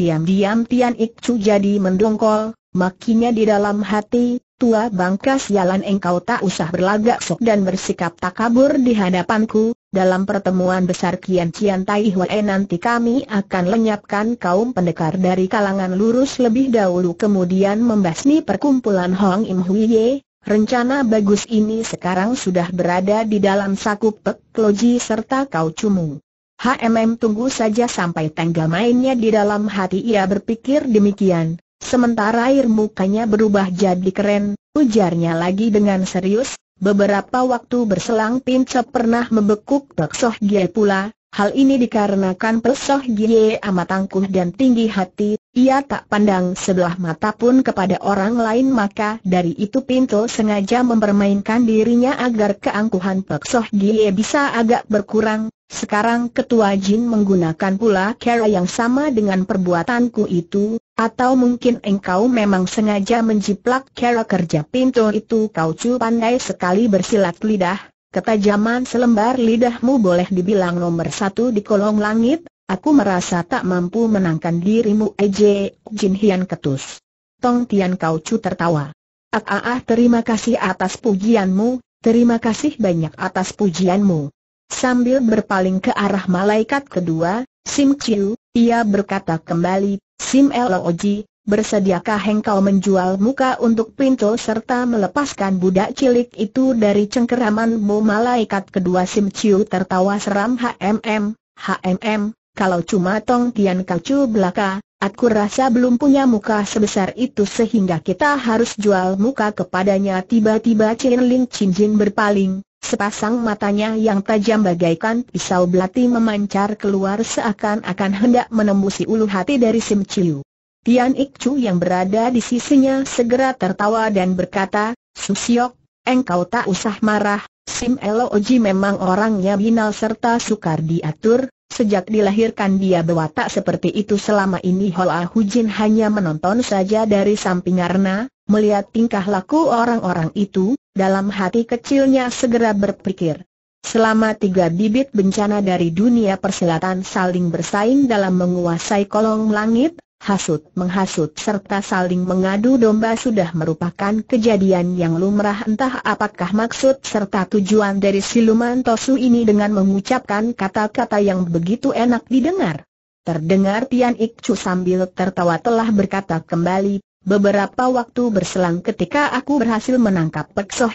diam-diam Tian Chu jadi mendongkol, makinya di dalam hati, tua bangkas jalan engkau tak usah berlagak sok dan bersikap takabur di hadapanku, dalam pertemuan besar Kian Cian Tai Hwe nanti kami akan lenyapkan kaum pendekar dari kalangan lurus lebih dahulu kemudian membasmi perkumpulan Hong Im Hui Ye. rencana bagus ini sekarang sudah berada di dalam saku Pek Loji serta Kau cumu. HMM tunggu saja sampai tanggal mainnya di dalam hati ia berpikir demikian Sementara air mukanya berubah jadi keren, ujarnya lagi dengan serius, beberapa waktu berselang Pincep pernah membekuk Pek Soh Gie pula, hal ini dikarenakan Pek Soh Gie amat tangguh dan tinggi hati, ia tak pandang sebelah mata pun kepada orang lain maka dari itu Pinto sengaja mempermainkan dirinya agar keangkuhan Pek Soh Gie bisa agak berkurang, sekarang ketua jin menggunakan pula cara yang sama dengan perbuatanku itu, atau mungkin engkau memang sengaja menjiplak cara kerja pintu itu kau cu pandai sekali bersilat lidah, ketajaman selembar lidahmu boleh dibilang nomor satu di kolong langit, aku merasa tak mampu menangkan dirimu Eje, Jin Hian ketus. Tong Tian Kau Chu tertawa. Ah, ah, ah terima kasih atas pujianmu, terima kasih banyak atas pujianmu. Sambil berpaling ke arah malaikat kedua, Sim Chiu, ia berkata kembali, Sim Oji, bersediakah engkau menjual muka untuk pintu serta melepaskan budak cilik itu dari cengkeramanmu malaikat kedua Sim Chiu tertawa seram HMM, HMM, kalau cuma Tong Tian Kacu belaka, aku rasa belum punya muka sebesar itu sehingga kita harus jual muka kepadanya tiba-tiba Chin Ling Chin Jin berpaling Sepasang matanya yang tajam bagaikan pisau belati memancar keluar seakan-akan hendak menembusi ulu hati dari Sim Chiu. Tian Ik Chu yang berada di sisinya segera tertawa dan berkata, Susiok, engkau tak usah marah, Sim Elo Oji memang orangnya binal serta sukar diatur, sejak dilahirkan dia berwatak seperti itu selama ini Hoa Jin hanya menonton saja dari samping karena, melihat tingkah laku orang-orang itu, dalam hati kecilnya segera berpikir. Selama tiga bibit bencana dari dunia persilatan saling bersaing dalam menguasai kolong langit, hasut menghasut serta saling mengadu domba sudah merupakan kejadian yang lumrah entah apakah maksud serta tujuan dari siluman Tosu ini dengan mengucapkan kata-kata yang begitu enak didengar. Terdengar Tian Ikcu sambil tertawa telah berkata kembali, Beberapa waktu berselang ketika aku berhasil menangkap Pek Soh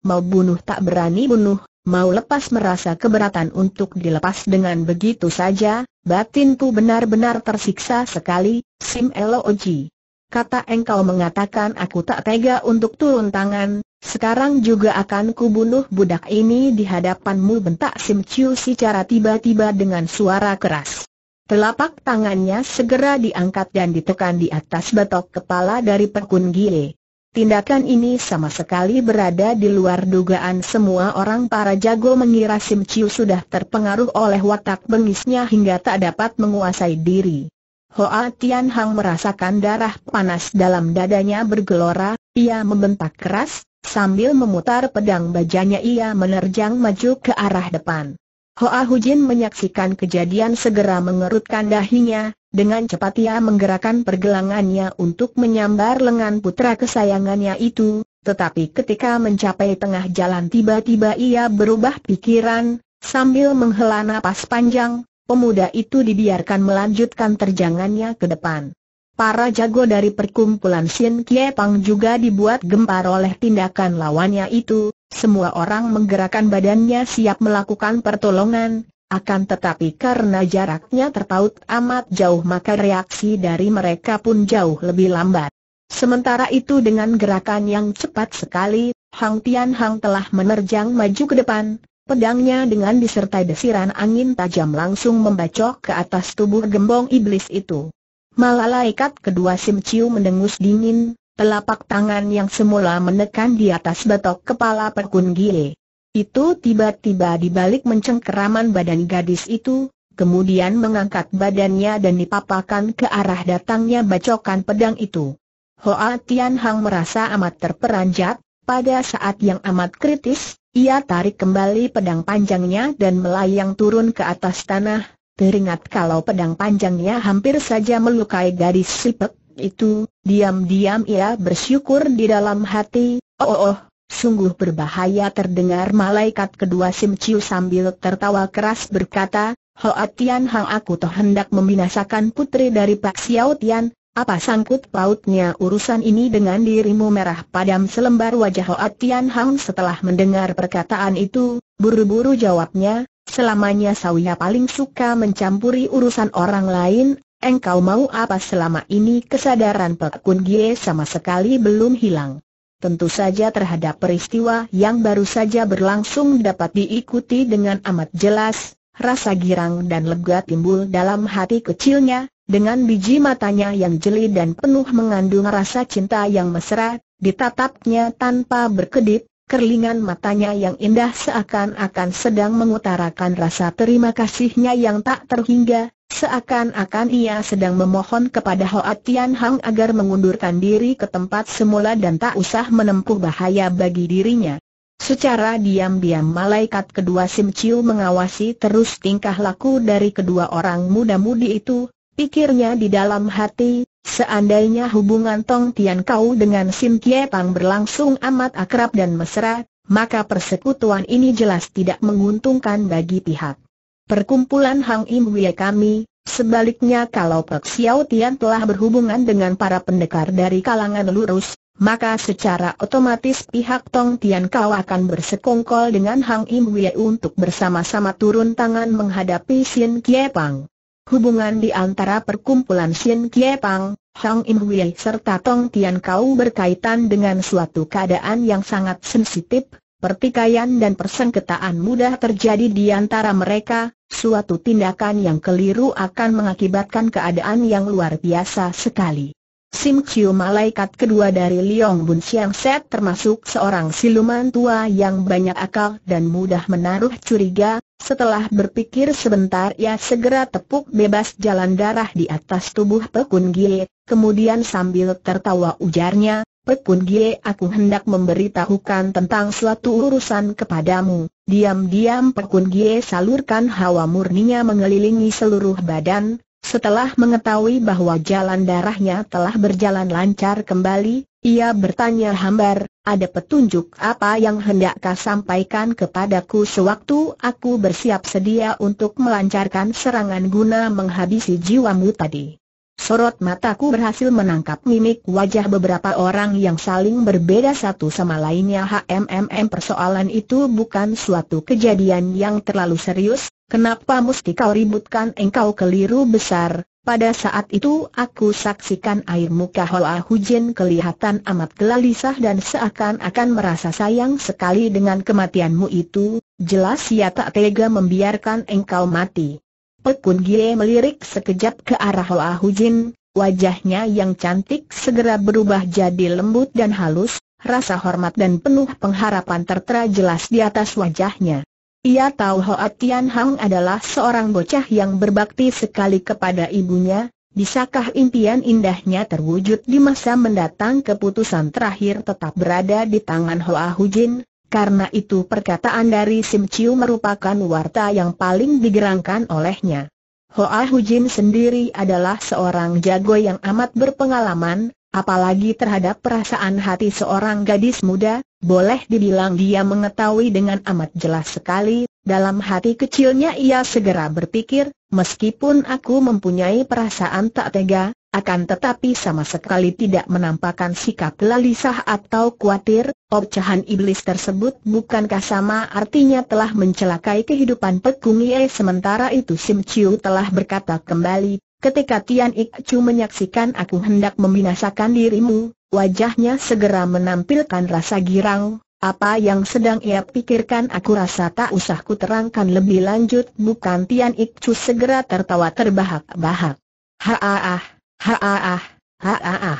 mau bunuh tak berani bunuh, mau lepas merasa keberatan untuk dilepas dengan begitu saja, batinku benar-benar tersiksa sekali, Sim Oji, Kata engkau mengatakan aku tak tega untuk turun tangan, sekarang juga akan kubunuh budak ini di hadapanmu bentak Sim Chiu secara tiba-tiba dengan suara keras. Telapak tangannya segera diangkat dan ditekan di atas batok kepala dari Pekun Gie. Tindakan ini sama sekali berada di luar dugaan semua orang para jago mengira Sim Chiu sudah terpengaruh oleh watak bengisnya hingga tak dapat menguasai diri. Hoa Tian Hang merasakan darah panas dalam dadanya bergelora, ia membentak keras, sambil memutar pedang bajanya ia menerjang maju ke arah depan. Hoa Hujin menyaksikan kejadian segera mengerutkan dahinya, dengan cepat ia menggerakkan pergelangannya untuk menyambar lengan putra kesayangannya itu, tetapi ketika mencapai tengah jalan tiba-tiba ia berubah pikiran, sambil menghela napas panjang, pemuda itu dibiarkan melanjutkan terjangannya ke depan. Para jago dari perkumpulan Xin Kie Pang juga dibuat gempar oleh tindakan lawannya itu, semua orang menggerakkan badannya siap melakukan pertolongan, akan tetapi karena jaraknya terpaut amat jauh maka reaksi dari mereka pun jauh lebih lambat. Sementara itu dengan gerakan yang cepat sekali, Hang Tian Hang telah menerjang maju ke depan, Pedangnya dengan disertai desiran angin tajam langsung membacok ke atas tubuh gembong iblis itu. Malah laikat kedua Sim Ciu mendengus dingin, Telapak tangan yang semula menekan di atas batok kepala Perkun Gile. Itu tiba-tiba dibalik mencengkeraman badan gadis itu, kemudian mengangkat badannya dan dipapakan ke arah datangnya bacokan pedang itu. Hoa Tian Hang merasa amat terperanjat, pada saat yang amat kritis, ia tarik kembali pedang panjangnya dan melayang turun ke atas tanah, teringat kalau pedang panjangnya hampir saja melukai gadis sipek, itu, diam-diam ia bersyukur di dalam hati, oh, oh oh, sungguh berbahaya terdengar malaikat kedua Sim Chiu sambil tertawa keras berkata, Hoa Tian Hang aku toh hendak membinasakan putri dari Pak Xiao Tian, apa sangkut pautnya urusan ini dengan dirimu merah padam selembar wajah Hoa Tian Hang setelah mendengar perkataan itu, buru-buru jawabnya, Selamanya Sawiya paling suka mencampuri urusan orang lain, Engkau mau apa selama ini kesadaran Pek Kun Gie sama sekali belum hilang. Tentu saja terhadap peristiwa yang baru saja berlangsung dapat diikuti dengan amat jelas, rasa girang dan lega timbul dalam hati kecilnya, dengan biji matanya yang jeli dan penuh mengandung rasa cinta yang mesra, ditatapnya tanpa berkedip, kerlingan matanya yang indah seakan-akan sedang mengutarakan rasa terima kasihnya yang tak terhingga, seakan-akan ia sedang memohon kepada Hoa Tian Hang agar mengundurkan diri ke tempat semula dan tak usah menempuh bahaya bagi dirinya. Secara diam-diam malaikat kedua Sim Chiu mengawasi terus tingkah laku dari kedua orang muda-mudi itu, pikirnya di dalam hati, Seandainya hubungan Tong Tian Kau dengan Sim Kie Pang berlangsung amat akrab dan mesra, maka persekutuan ini jelas tidak menguntungkan bagi pihak perkumpulan Hang Im Wei kami. Sebaliknya kalau Pek Xiao Tian telah berhubungan dengan para pendekar dari kalangan lurus, maka secara otomatis pihak Tong Tian Kau akan bersekongkol dengan Hang Im Wei untuk bersama-sama turun tangan menghadapi Sim Kie Pang. Hubungan di antara perkumpulan Xin Kie Pang, Hang Im Wei serta Tong Tian Kau berkaitan dengan suatu keadaan yang sangat sensitif, pertikaian dan persengketaan mudah terjadi di antara mereka, suatu tindakan yang keliru akan mengakibatkan keadaan yang luar biasa sekali. Sim Chiu malaikat kedua dari Liong Bun Siang Set termasuk seorang siluman tua yang banyak akal dan mudah menaruh curiga, setelah berpikir sebentar ia segera tepuk bebas jalan darah di atas tubuh Pekun Gie, kemudian sambil tertawa ujarnya, Pekun Gie aku hendak memberitahukan tentang suatu urusan kepadamu, diam-diam Pekun Gie salurkan hawa murninya mengelilingi seluruh badan, setelah mengetahui bahwa jalan darahnya telah berjalan lancar kembali, ia bertanya hambar, ada petunjuk apa yang hendak kau sampaikan kepadaku sewaktu aku bersiap sedia untuk melancarkan serangan guna menghabisi jiwamu tadi. Sorot mataku berhasil menangkap mimik wajah beberapa orang yang saling berbeda satu sama lainnya HMMM persoalan itu bukan suatu kejadian yang terlalu serius, Kenapa mesti kau ributkan engkau keliru besar? Pada saat itu aku saksikan air muka Hoa Hujin kelihatan amat gelisah dan seakan-akan merasa sayang sekali dengan kematianmu itu, jelas ia tak tega membiarkan engkau mati. Pekun Gie melirik sekejap ke arah Hoa Hujin, wajahnya yang cantik segera berubah jadi lembut dan halus, rasa hormat dan penuh pengharapan tertera jelas di atas wajahnya. Ia tahu Hoa Tian Hang adalah seorang bocah yang berbakti sekali kepada ibunya, bisakah impian indahnya terwujud di masa mendatang keputusan terakhir tetap berada di tangan Hoa Hujin, karena itu perkataan dari Sim Chiu merupakan warta yang paling digerangkan olehnya. Hoa Hujin sendiri adalah seorang jago yang amat berpengalaman, apalagi terhadap perasaan hati seorang gadis muda, boleh dibilang dia mengetahui dengan amat jelas sekali, dalam hati kecilnya ia segera berpikir, meskipun aku mempunyai perasaan tak tega, akan tetapi sama sekali tidak menampakkan sikap lalisah atau khawatir, obcahan iblis tersebut bukankah sama artinya telah mencelakai kehidupan Pekung e. sementara itu Sim Chiu telah berkata kembali, Ketika Tian Chu menyaksikan aku hendak membinasakan dirimu, wajahnya segera menampilkan rasa girang, apa yang sedang ia pikirkan aku rasa tak usah ku terangkan lebih lanjut bukan Tian Chu segera tertawa terbahak-bahak. ha-ah-ah, ha-ah-ah.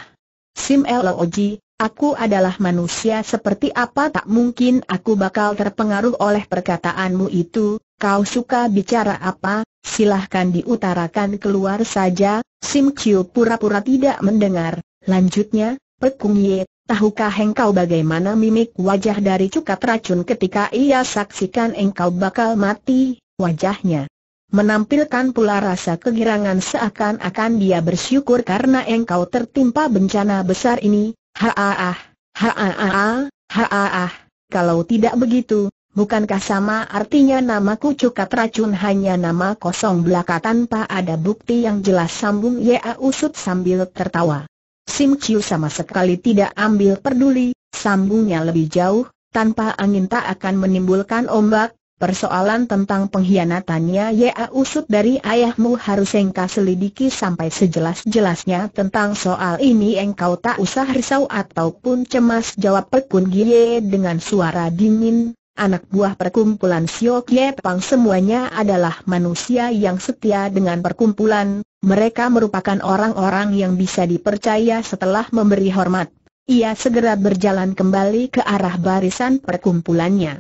Sim Eloji, aku adalah manusia seperti apa tak mungkin aku bakal terpengaruh oleh perkataanmu itu, kau suka bicara apa, silahkan diutarakan keluar saja, Sim Chiu pura-pura tidak mendengar. Lanjutnya, Pekung Ye, tahukah engkau bagaimana mimik wajah dari cukat racun ketika ia saksikan engkau bakal mati, wajahnya. Menampilkan pula rasa kegirangan seakan-akan dia bersyukur karena engkau tertimpa bencana besar ini, Haah, haah, haah. kalau tidak begitu, Bukankah sama artinya namaku Cukat Racun hanya nama kosong belaka tanpa ada bukti yang jelas sambung Ya Usut sambil tertawa. Sim Chiu sama sekali tidak ambil peduli, sambungnya lebih jauh, tanpa angin tak akan menimbulkan ombak, persoalan tentang pengkhianatannya Ya Usut dari ayahmu harus engkau selidiki sampai sejelas-jelasnya tentang soal ini engkau tak usah risau ataupun cemas jawab Pekun Gie dengan suara dingin, anak buah perkumpulan Sio Kie Pang semuanya adalah manusia yang setia dengan perkumpulan, mereka merupakan orang-orang yang bisa dipercaya setelah memberi hormat. Ia segera berjalan kembali ke arah barisan perkumpulannya.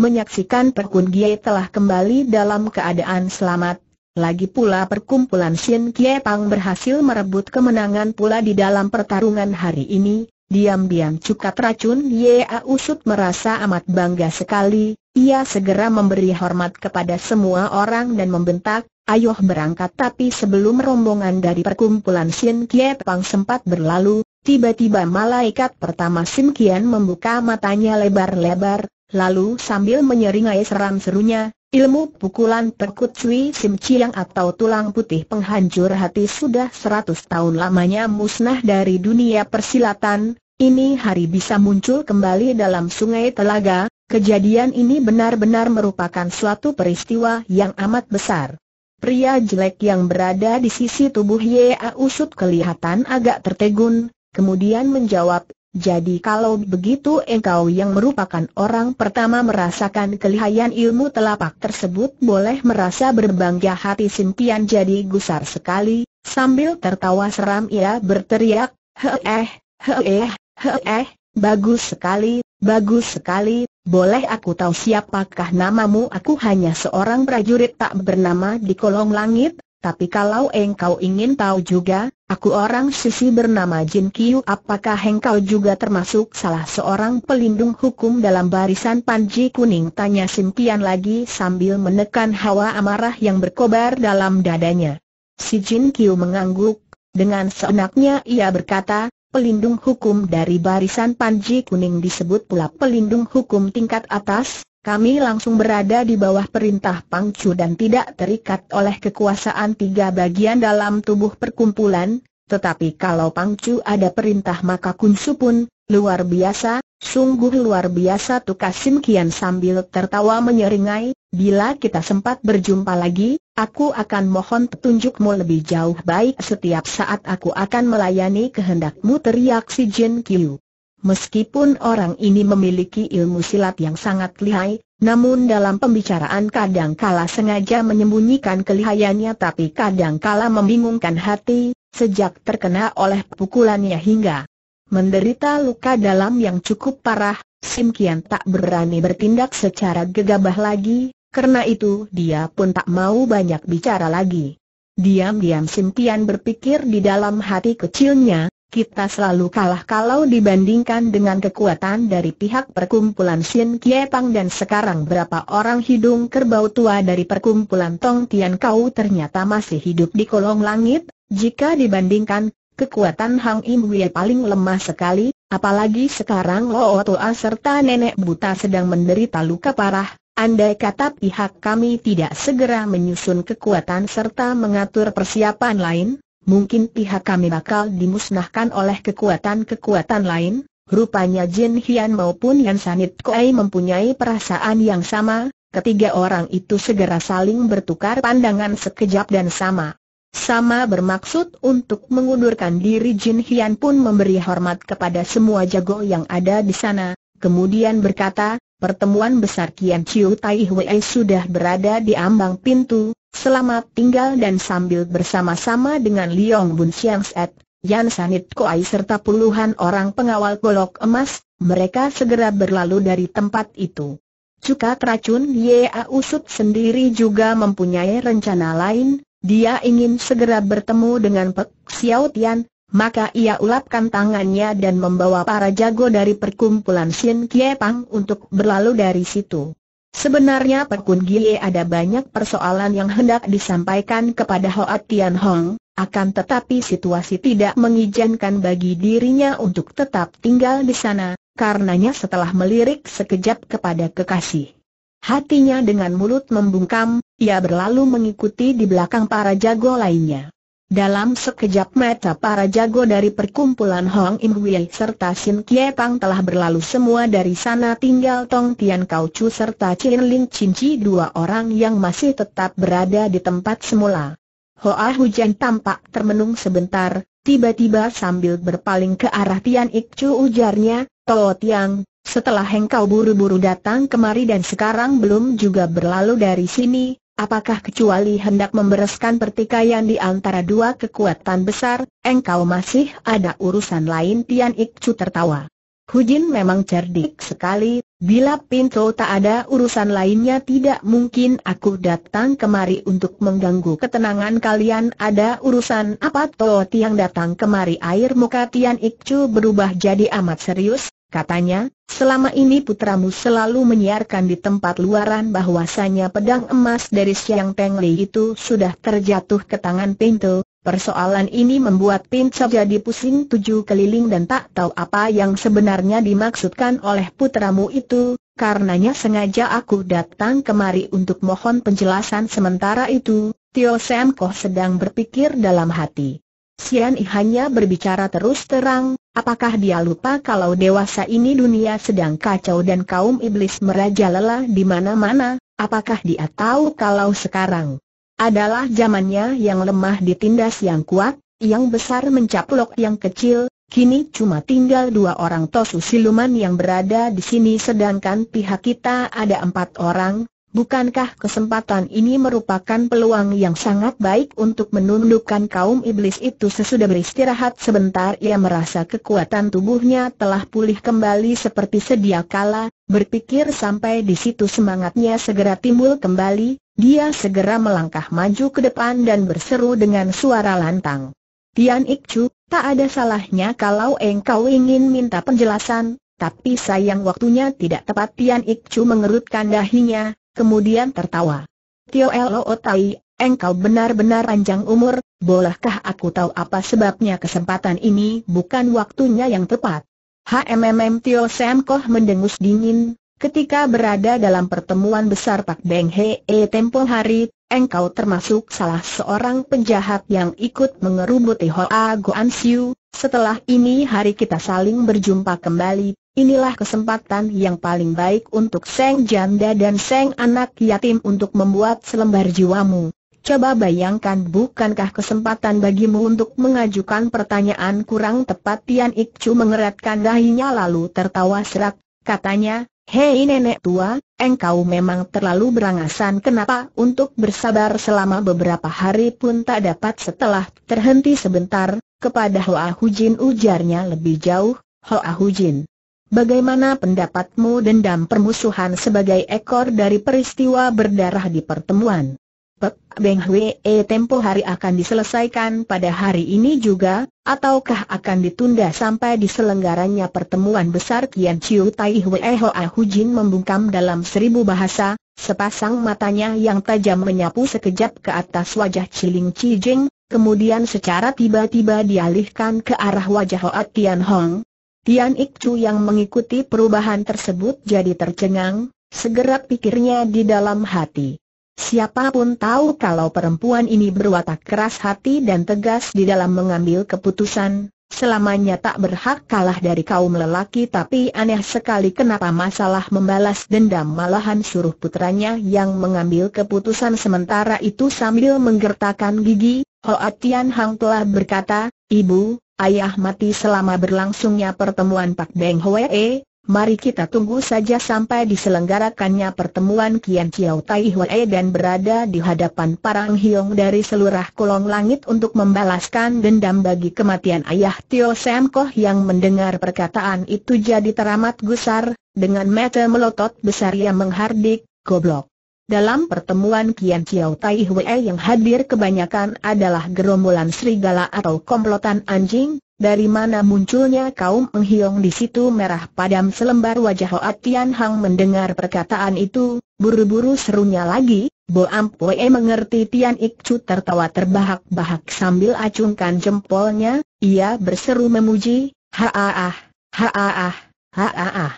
Menyaksikan Perkun Gie telah kembali dalam keadaan selamat, lagi pula perkumpulan Sien Kie Pang berhasil merebut kemenangan pula di dalam pertarungan hari ini, Diam-diam cukat racun Yea Usut merasa amat bangga sekali, ia segera memberi hormat kepada semua orang dan membentak, ayoh berangkat tapi sebelum rombongan dari perkumpulan Sin Kie Pang sempat berlalu, tiba-tiba malaikat pertama Sin Kian membuka matanya lebar-lebar, lalu sambil menyeringai seram serunya, Ilmu pukulan perkut Cui Sim ciang atau tulang putih penghancur hati sudah 100 tahun lamanya musnah dari dunia persilatan, ini hari bisa muncul kembali dalam sungai telaga, kejadian ini benar-benar merupakan suatu peristiwa yang amat besar. Pria jelek yang berada di sisi tubuh Yea usut kelihatan agak tertegun, kemudian menjawab, jadi kalau begitu engkau yang merupakan orang pertama merasakan kelihayan ilmu telapak tersebut boleh merasa berbangga hati Simpian jadi gusar sekali, sambil tertawa seram ia berteriak, heeh, heeh, heeh, bagus sekali, bagus sekali, boleh aku tahu siapakah namamu aku hanya seorang prajurit tak bernama di kolong langit, tapi kalau engkau ingin tahu juga, Aku orang sisi bernama Jin Kiu apakah hengkau juga termasuk salah seorang pelindung hukum dalam barisan Panji Kuning? Tanya Simpian lagi sambil menekan hawa amarah yang berkobar dalam dadanya. Si Jin Kiu mengangguk, dengan seenaknya ia berkata, pelindung hukum dari barisan Panji Kuning disebut pula pelindung hukum tingkat atas, kami langsung berada di bawah perintah Pangcu dan tidak terikat oleh kekuasaan tiga bagian dalam tubuh perkumpulan, tetapi kalau Pangcu ada perintah maka Kunsu pun, luar biasa, sungguh luar biasa Tukasim Kian sambil tertawa menyeringai, bila kita sempat berjumpa lagi, aku akan mohon petunjukmu lebih jauh baik setiap saat aku akan melayani kehendakmu teriak si Jin Kiu. Meskipun orang ini memiliki ilmu silat yang sangat lihai, namun dalam pembicaraan kadang kala sengaja menyembunyikan kelihayannya tapi kadang kala membingungkan hati, sejak terkena oleh pukulannya hingga menderita luka dalam yang cukup parah, Sim Kian tak berani bertindak secara gegabah lagi, karena itu dia pun tak mau banyak bicara lagi. Diam-diam Sim Kian berpikir di dalam hati kecilnya, kita selalu kalah kalau dibandingkan dengan kekuatan dari pihak perkumpulan Xin Kie Pang dan sekarang berapa orang hidung kerbau tua dari perkumpulan Tong Tian Kau ternyata masih hidup di kolong langit, jika dibandingkan, kekuatan Hang Im Wei paling lemah sekali, apalagi sekarang Lo Toa serta Nenek Buta sedang menderita luka parah, andai kata pihak kami tidak segera menyusun kekuatan serta mengatur persiapan lain, mungkin pihak kami bakal dimusnahkan oleh kekuatan-kekuatan lain. Rupanya Jin Hian maupun Yan Sanit Koei mempunyai perasaan yang sama, ketiga orang itu segera saling bertukar pandangan sekejap dan sama. Sama bermaksud untuk mengundurkan diri Jin Hian pun memberi hormat kepada semua jago yang ada di sana, kemudian berkata, pertemuan besar Kian Chiu Tai Hwei sudah berada di ambang pintu, Selamat tinggal dan sambil bersama-sama dengan Liong Bun Siang Set, Yan Sanit Koai serta puluhan orang pengawal golok emas, mereka segera berlalu dari tempat itu. Cuka teracun Yea Usut sendiri juga mempunyai rencana lain, dia ingin segera bertemu dengan Pek Xiao Tian, maka ia ulapkan tangannya dan membawa para jago dari perkumpulan Xin Kie Pang untuk berlalu dari situ. Sebenarnya Pekun Gie ada banyak persoalan yang hendak disampaikan kepada Hoa Tian Hong, akan tetapi situasi tidak mengizinkan bagi dirinya untuk tetap tinggal di sana, karenanya setelah melirik sekejap kepada kekasih. Hatinya dengan mulut membungkam, ia berlalu mengikuti di belakang para jago lainnya. Dalam sekejap mata para jago dari perkumpulan Hong Im Hui serta Sin Kie Pang telah berlalu semua dari sana tinggal Tong Tian Kau Chu serta Chin Ling Chin Chi dua orang yang masih tetap berada di tempat semula. Hoa Hujan tampak termenung sebentar, tiba-tiba sambil berpaling ke arah Tian Ik Chu ujarnya, Toh Tiang, setelah engkau buru-buru datang kemari dan sekarang belum juga berlalu dari sini, apakah kecuali hendak membereskan pertikaian di antara dua kekuatan besar, engkau masih ada urusan lain Tian Ikcu tertawa. Hujin memang cerdik sekali, bila Pintu tak ada urusan lainnya tidak mungkin aku datang kemari untuk mengganggu ketenangan kalian ada urusan apa Toh Tiang datang kemari air muka Tian Ikcu berubah jadi amat serius, Katanya, selama ini putramu selalu menyiarkan di tempat luaran bahwasanya pedang emas dari Siang Teng Li itu sudah terjatuh ke tangan Pinto. Persoalan ini membuat Pinto jadi pusing tujuh keliling dan tak tahu apa yang sebenarnya dimaksudkan oleh putramu itu. Karenanya sengaja aku datang kemari untuk mohon penjelasan sementara itu, Tio Sam Koh sedang berpikir dalam hati. Sian I hanya berbicara terus terang, Apakah dia lupa kalau dewasa ini dunia sedang kacau dan kaum iblis merajalela di mana-mana? Apakah dia tahu kalau sekarang adalah zamannya yang lemah ditindas yang kuat, yang besar mencaplok yang kecil? Kini cuma tinggal dua orang tosu siluman yang berada di sini sedangkan pihak kita ada empat orang, Bukankah kesempatan ini merupakan peluang yang sangat baik untuk menundukkan kaum iblis itu sesudah beristirahat sebentar ia merasa kekuatan tubuhnya telah pulih kembali seperti sedia kala, berpikir sampai di situ semangatnya segera timbul kembali, dia segera melangkah maju ke depan dan berseru dengan suara lantang. Tian Ikcu, tak ada salahnya kalau engkau ingin minta penjelasan, tapi sayang waktunya tidak tepat Tian Ikcu mengerutkan dahinya, kemudian tertawa. Tio Lo Otai, engkau benar-benar panjang umur, bolehkah aku tahu apa sebabnya kesempatan ini bukan waktunya yang tepat? HMMM Tio Sam mendengus dingin, Ketika berada dalam pertemuan besar Pak Beng Hee tempo hari, engkau termasuk salah seorang penjahat yang ikut mengerubuti Hoa Goan Siu. Setelah ini hari kita saling berjumpa kembali, Inilah kesempatan yang paling baik untuk Seng Janda dan Seng Anak Yatim untuk membuat selembar jiwamu. Coba bayangkan bukankah kesempatan bagimu untuk mengajukan pertanyaan kurang tepat Tian Ikcu mengeratkan dahinya lalu tertawa serak, katanya, Hei nenek tua, engkau memang terlalu berangasan kenapa untuk bersabar selama beberapa hari pun tak dapat setelah terhenti sebentar, kepada Hoa Hujin ujarnya lebih jauh, Hoa Hujin. Bagaimana pendapatmu dendam permusuhan sebagai ekor dari peristiwa berdarah di pertemuan? Pek Beng Hwe tempo hari akan diselesaikan pada hari ini juga, ataukah akan ditunda sampai diselenggaranya pertemuan besar Kian Chiu Tai Hwe Ahu Jin membungkam dalam seribu bahasa, sepasang matanya yang tajam menyapu sekejap ke atas wajah Chi Jing, kemudian secara tiba-tiba dialihkan ke arah wajah Hoa Tian Hong, Tian Ik yang mengikuti perubahan tersebut jadi tercengang, segera pikirnya di dalam hati. Siapapun tahu kalau perempuan ini berwatak keras hati dan tegas di dalam mengambil keputusan, selamanya tak berhak kalah dari kaum lelaki tapi aneh sekali kenapa masalah membalas dendam malahan suruh putranya yang mengambil keputusan sementara itu sambil menggertakkan gigi, Hoa Tian Hang telah berkata, Ibu, Ayah mati selama berlangsungnya pertemuan Pak Beng Hwee, mari kita tunggu saja sampai diselenggarakannya pertemuan Kian Chiao Tai Hwee dan berada di hadapan Parang Hiong dari seluruh kolong langit untuk membalaskan dendam bagi kematian ayah Tio Sam Koh yang mendengar perkataan itu jadi teramat gusar, dengan mata melotot besar yang menghardik, goblok. Dalam pertemuan Kian Chiao Tai Hwe yang hadir kebanyakan adalah gerombolan serigala atau komplotan anjing, dari mana munculnya kaum menghiong di situ merah padam selembar wajah Hoat Tian Hang mendengar perkataan itu, buru-buru serunya lagi, Bo Ampwe mengerti Tian Ik Chu tertawa terbahak-bahak sambil acungkan jempolnya, ia berseru memuji, ha haaah, haaah.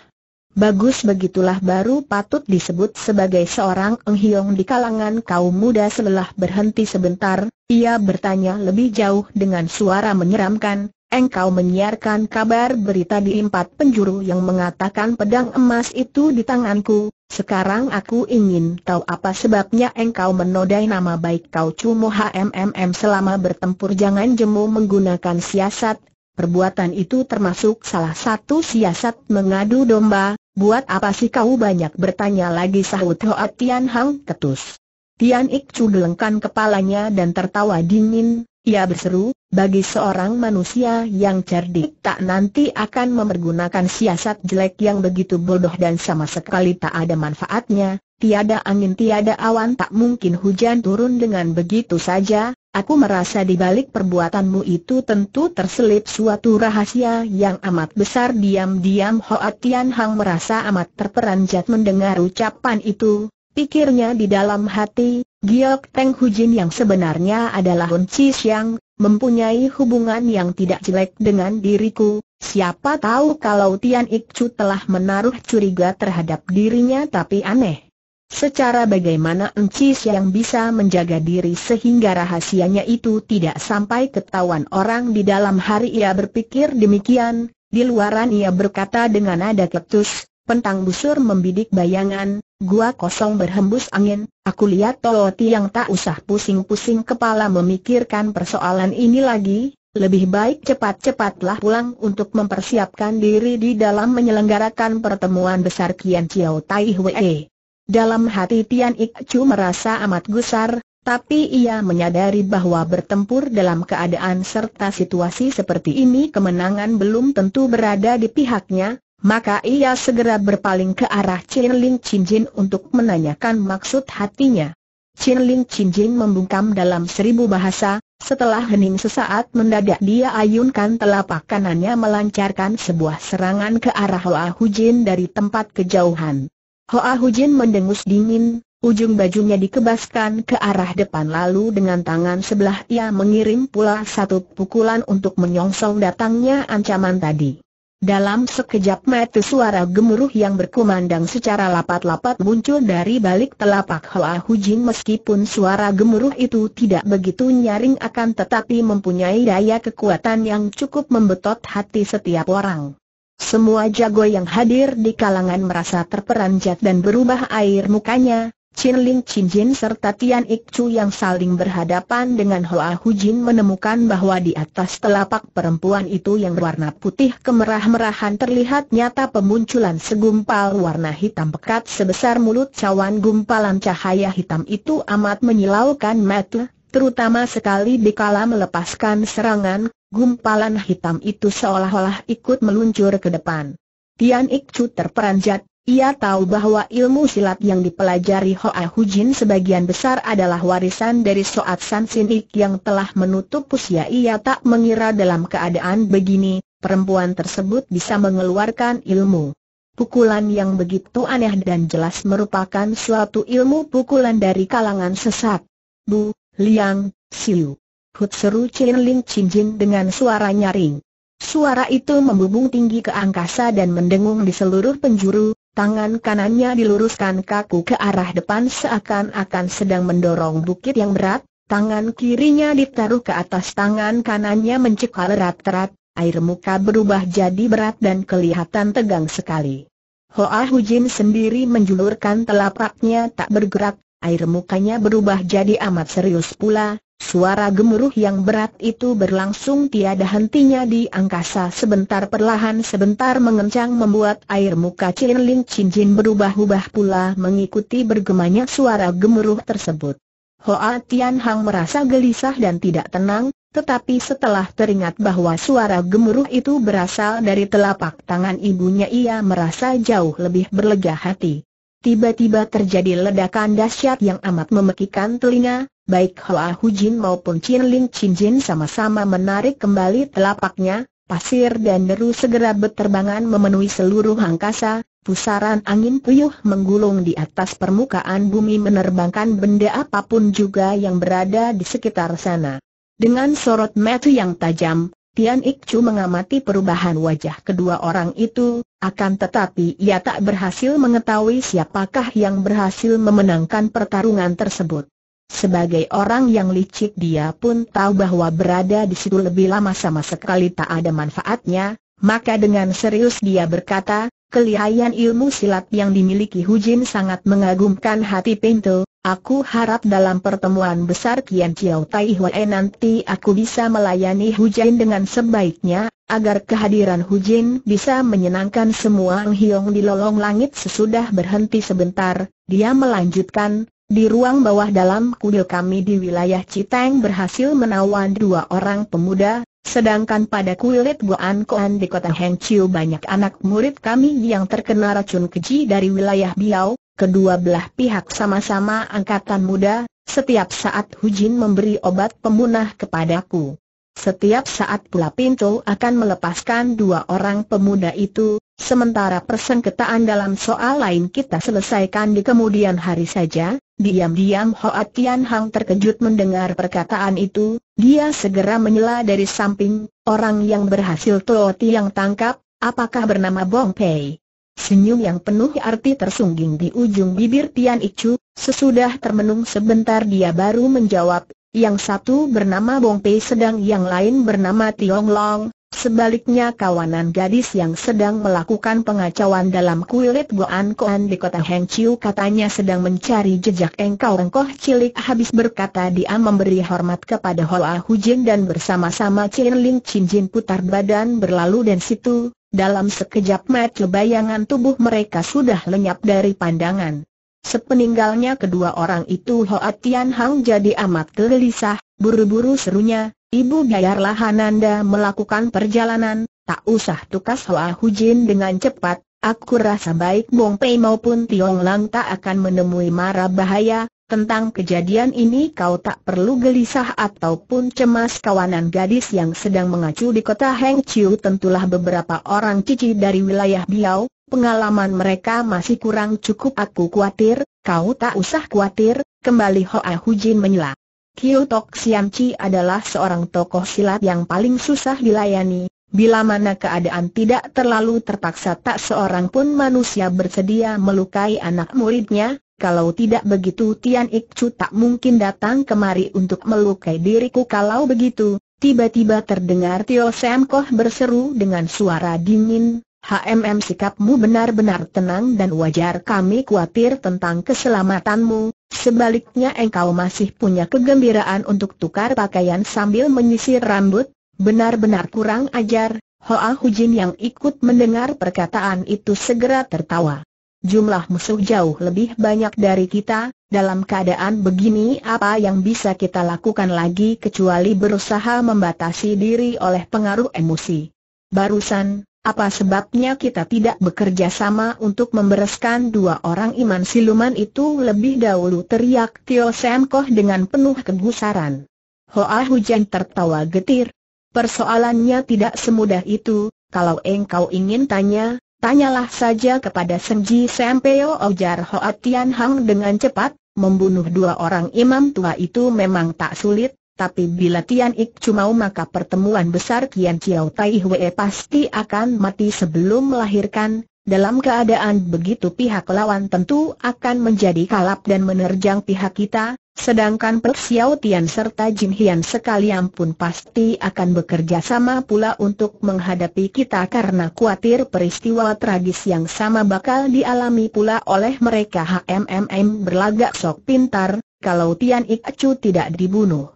Bagus begitulah baru patut disebut sebagai seorang enghiong di kalangan kaum muda setelah berhenti sebentar, ia bertanya lebih jauh dengan suara menyeramkan, Engkau menyiarkan kabar berita di empat penjuru yang mengatakan pedang emas itu di tanganku. Sekarang aku ingin tahu apa sebabnya engkau menodai nama baik kau Cumo HMMM selama bertempur jangan jemu menggunakan siasat. Perbuatan itu termasuk salah satu siasat mengadu domba, Buat apa sih kau banyak bertanya lagi sahut Hoa Tian Hang ketus. Tian Ik gelengkan kepalanya dan tertawa dingin, ia berseru, bagi seorang manusia yang cerdik tak nanti akan memergunakan siasat jelek yang begitu bodoh dan sama sekali tak ada manfaatnya, tiada angin tiada awan tak mungkin hujan turun dengan begitu saja, Aku merasa di balik perbuatanmu itu tentu terselip suatu rahasia yang amat besar diam-diam Hoa Tian Hang merasa amat terperanjat mendengar ucapan itu, pikirnya di dalam hati, Giok Teng Hujin yang sebenarnya adalah Hun Chi Xiang, mempunyai hubungan yang tidak jelek dengan diriku, siapa tahu kalau Tian Ik Chu telah menaruh curiga terhadap dirinya tapi aneh. Secara bagaimana Encis yang bisa menjaga diri sehingga rahasianya itu tidak sampai ketahuan orang di dalam hari ia berpikir demikian, di luaran ia berkata dengan nada ketus, pentang busur membidik bayangan, gua kosong berhembus angin, aku lihat Tooti yang tak usah pusing-pusing kepala memikirkan persoalan ini lagi, lebih baik cepat-cepatlah pulang untuk mempersiapkan diri di dalam menyelenggarakan pertemuan besar Kian Chiao Tai Hwee. Dalam hati Tian Ik Chu merasa amat gusar, tapi ia menyadari bahwa bertempur dalam keadaan serta situasi seperti ini kemenangan belum tentu berada di pihaknya, maka ia segera berpaling ke arah Chin Ling Chin Jin untuk menanyakan maksud hatinya. Chin Ling Chin Jin membungkam dalam seribu bahasa, setelah hening sesaat mendadak dia ayunkan telapak kanannya melancarkan sebuah serangan ke arah Hua Hu Jin dari tempat kejauhan. Hoa Hujin mendengus dingin, ujung bajunya dikebaskan ke arah depan lalu dengan tangan sebelah ia mengirim pula satu pukulan untuk menyongsong datangnya ancaman tadi. Dalam sekejap mata suara gemuruh yang berkumandang secara lapat-lapat muncul dari balik telapak Hoa Hujin meskipun suara gemuruh itu tidak begitu nyaring akan tetapi mempunyai daya kekuatan yang cukup membetot hati setiap orang. Semua jago yang hadir di kalangan merasa terperanjat dan berubah air mukanya, Chin Ling Chin Jin serta Tian Ik Chu yang saling berhadapan dengan Hoa Hu Jin menemukan bahwa di atas telapak perempuan itu yang berwarna putih kemerah-merahan terlihat nyata pemunculan segumpal warna hitam pekat sebesar mulut cawan gumpalan cahaya hitam itu amat menyilaukan mata, terutama sekali dikala melepaskan serangan, gumpalan hitam itu seolah-olah ikut meluncur ke depan. Tian Ikcu terperanjat, ia tahu bahwa ilmu silat yang dipelajari Hoa Hujin sebagian besar adalah warisan dari Soat San Sin Ik yang telah menutup usia ia tak mengira dalam keadaan begini, perempuan tersebut bisa mengeluarkan ilmu. Pukulan yang begitu aneh dan jelas merupakan suatu ilmu pukulan dari kalangan sesat. Bu, Liang, Siu. Hut seru Chin Ling Chin Jin dengan suara nyaring. Suara itu membumbung tinggi ke angkasa dan mendengung di seluruh penjuru, tangan kanannya diluruskan kaku ke arah depan seakan-akan sedang mendorong bukit yang berat, tangan kirinya ditaruh ke atas tangan kanannya mencekal erat-erat, air muka berubah jadi berat dan kelihatan tegang sekali. Hoa Hujin sendiri menjulurkan telapaknya tak bergerak, air mukanya berubah jadi amat serius pula, suara gemuruh yang berat itu berlangsung tiada hentinya di angkasa sebentar perlahan sebentar mengencang membuat air muka Chin Cincin Chin berubah-ubah pula mengikuti bergemanya suara gemuruh tersebut. Hoa Tian Hang merasa gelisah dan tidak tenang, tetapi setelah teringat bahwa suara gemuruh itu berasal dari telapak tangan ibunya ia merasa jauh lebih berlega hati. Tiba-tiba terjadi ledakan dahsyat yang amat memekikan telinga, baik Hoa Hujin maupun Chin Ling Chin Jin sama-sama menarik kembali telapaknya, pasir dan deru segera berterbangan memenuhi seluruh angkasa, pusaran angin puyuh menggulung di atas permukaan bumi menerbangkan benda apapun juga yang berada di sekitar sana. Dengan sorot metu yang tajam, Tian Ikcu mengamati perubahan wajah kedua orang itu, akan tetapi ia tak berhasil mengetahui siapakah yang berhasil memenangkan pertarungan tersebut. Sebagai orang yang licik dia pun tahu bahwa berada di situ lebih lama sama sekali tak ada manfaatnya, maka dengan serius dia berkata, kelihayan ilmu silat yang dimiliki Hu Jin sangat mengagumkan hati Pinto, Aku harap dalam pertemuan besar Kian Chiao Tai Hwee nanti aku bisa melayani Jin dengan sebaiknya, agar kehadiran Jin bisa menyenangkan semua ang Hiong di lolong langit sesudah berhenti sebentar, dia melanjutkan, di ruang bawah dalam kuil kami di wilayah Citeng berhasil menawan dua orang pemuda, sedangkan pada kulit Goan Koan di kota Hengqiu banyak anak murid kami yang terkena racun keji dari wilayah Biao, kedua belah pihak sama-sama angkatan muda, setiap saat Hu Jin memberi obat pemunah kepadaku. Setiap saat pula pintu akan melepaskan dua orang pemuda itu, sementara persengketaan dalam soal lain kita selesaikan di kemudian hari saja. Diam-diam Hoat Tian Hang terkejut mendengar perkataan itu, dia segera menyela dari samping, orang yang berhasil Tuo Tiang tangkap, apakah bernama Bong Pei? Senyum yang penuh arti tersungging di ujung bibir Tian Ichu, sesudah termenung sebentar dia baru menjawab, yang satu bernama Bong Pei sedang yang lain bernama Tiong Long, sebaliknya kawanan gadis yang sedang melakukan pengacauan dalam kulit Goan Koan di kota Heng Chiu katanya sedang mencari jejak engkau engkoh cilik habis berkata dia memberi hormat kepada Hoa Jin dan bersama-sama Chin Ling Chin Jin putar badan berlalu dan situ, dalam sekejap mata bayangan tubuh mereka sudah lenyap dari pandangan. Sepeninggalnya kedua orang itu Hoa Tian Hang jadi amat gelisah, buru-buru serunya, Ibu biarlah Hananda melakukan perjalanan, tak usah tukas Hoa Hujin dengan cepat, aku rasa baik Bong Pei maupun Tiong Lang tak akan menemui mara bahaya, tentang kejadian ini kau tak perlu gelisah ataupun cemas kawanan gadis yang sedang mengacu di kota Heng Chiu tentulah beberapa orang cici dari wilayah Biau, pengalaman mereka masih kurang cukup aku khawatir, kau tak usah khawatir, kembali Hoa Hujin menyela. Kiu Tok Siam Chi adalah seorang tokoh silat yang paling susah dilayani, bila mana keadaan tidak terlalu terpaksa tak seorang pun manusia bersedia melukai anak muridnya, kalau tidak begitu Tian Ikcu tak mungkin datang kemari untuk melukai diriku Kalau begitu, tiba-tiba terdengar Tio Sam berseru dengan suara dingin, HMM sikapmu benar-benar tenang dan wajar kami khawatir tentang keselamatanmu, sebaliknya engkau masih punya kegembiraan untuk tukar pakaian sambil menyisir rambut, benar-benar kurang ajar, Hoa Hujin yang ikut mendengar perkataan itu segera tertawa jumlah musuh jauh lebih banyak dari kita, dalam keadaan begini apa yang bisa kita lakukan lagi kecuali berusaha membatasi diri oleh pengaruh emosi. Barusan, apa sebabnya kita tidak bekerja sama untuk membereskan dua orang iman siluman itu lebih dahulu teriak Tio Semko dengan penuh kegusaran. Hoa Hujan tertawa getir. Persoalannya tidak semudah itu, kalau engkau ingin tanya, Tanyalah saja kepada Senji Sempeo Ojar Hoa Tian Hang dengan cepat, membunuh dua orang imam tua itu memang tak sulit, tapi bila Tian Ik cumau maka pertemuan besar Kian Chiao Tai Hwe pasti akan mati sebelum melahirkan, dalam keadaan begitu pihak lawan tentu akan menjadi kalap dan menerjang pihak kita, sedangkan Persiautian Tian serta Jin Hian sekalian pun pasti akan bekerja sama pula untuk menghadapi kita karena khawatir peristiwa tragis yang sama bakal dialami pula oleh mereka HMMM berlagak sok pintar, kalau Tian Ik Chu tidak dibunuh.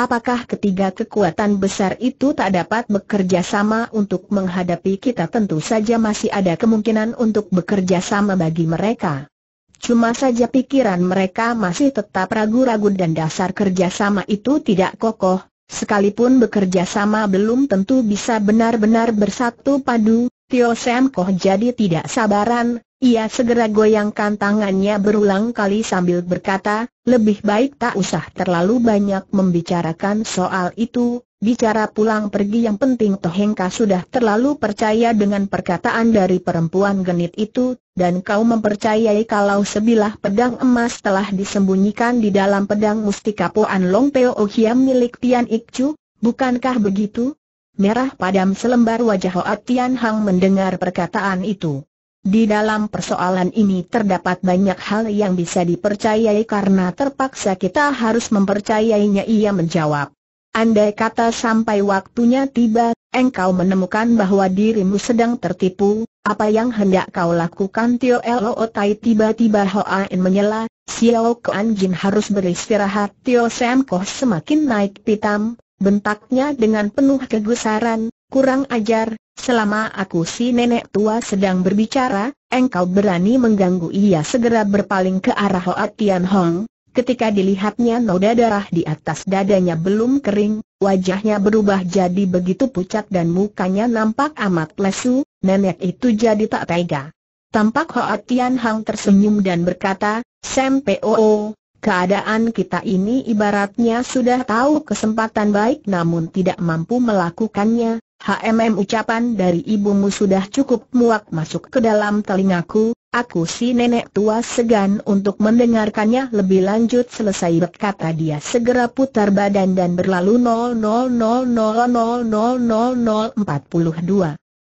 Apakah ketiga kekuatan besar itu tak dapat bekerja sama untuk menghadapi kita tentu saja masih ada kemungkinan untuk bekerja sama bagi mereka. Cuma saja pikiran mereka masih tetap ragu-ragu dan dasar kerjasama itu tidak kokoh, sekalipun bekerja sama belum tentu bisa benar-benar bersatu padu, Tio Sam Koh jadi tidak sabaran, ia segera goyangkan tangannya berulang kali sambil berkata, lebih baik tak usah terlalu banyak membicarakan soal itu, bicara pulang pergi yang penting Tohengka sudah terlalu percaya dengan perkataan dari perempuan genit itu, dan kau mempercayai kalau sebilah pedang emas telah disembunyikan di dalam pedang mustika Poan Long Peo Hiam milik Tian Chu, bukankah begitu? Merah padam selembar wajah Hoat Tian Hang mendengar perkataan itu. Di dalam persoalan ini terdapat banyak hal yang bisa dipercayai karena terpaksa kita harus mempercayainya ia menjawab. Andai kata sampai waktunya tiba, engkau menemukan bahwa dirimu sedang tertipu, apa yang hendak kau lakukan Tio Loo Tai tiba-tiba Hoain menyela, Xiao Kuan Jin harus beristirahat Tio Sam Koh semakin naik pitam, bentaknya dengan penuh kegusaran, kurang ajar, Selama aku si nenek tua sedang berbicara, engkau berani mengganggu ia segera berpaling ke arah Hoa Tian Hong. Ketika dilihatnya noda darah di atas dadanya belum kering, wajahnya berubah jadi begitu pucat dan mukanya nampak amat lesu, nenek itu jadi tak tega. Tampak Hoa Tian Hang tersenyum dan berkata, Sam Poo, Keadaan kita ini ibaratnya sudah tahu kesempatan baik namun tidak mampu melakukannya, HMM ucapan dari ibumu sudah cukup muak masuk ke dalam telingaku, aku si nenek tua segan untuk mendengarkannya lebih lanjut selesai berkata dia segera putar badan dan berlalu 0000000042.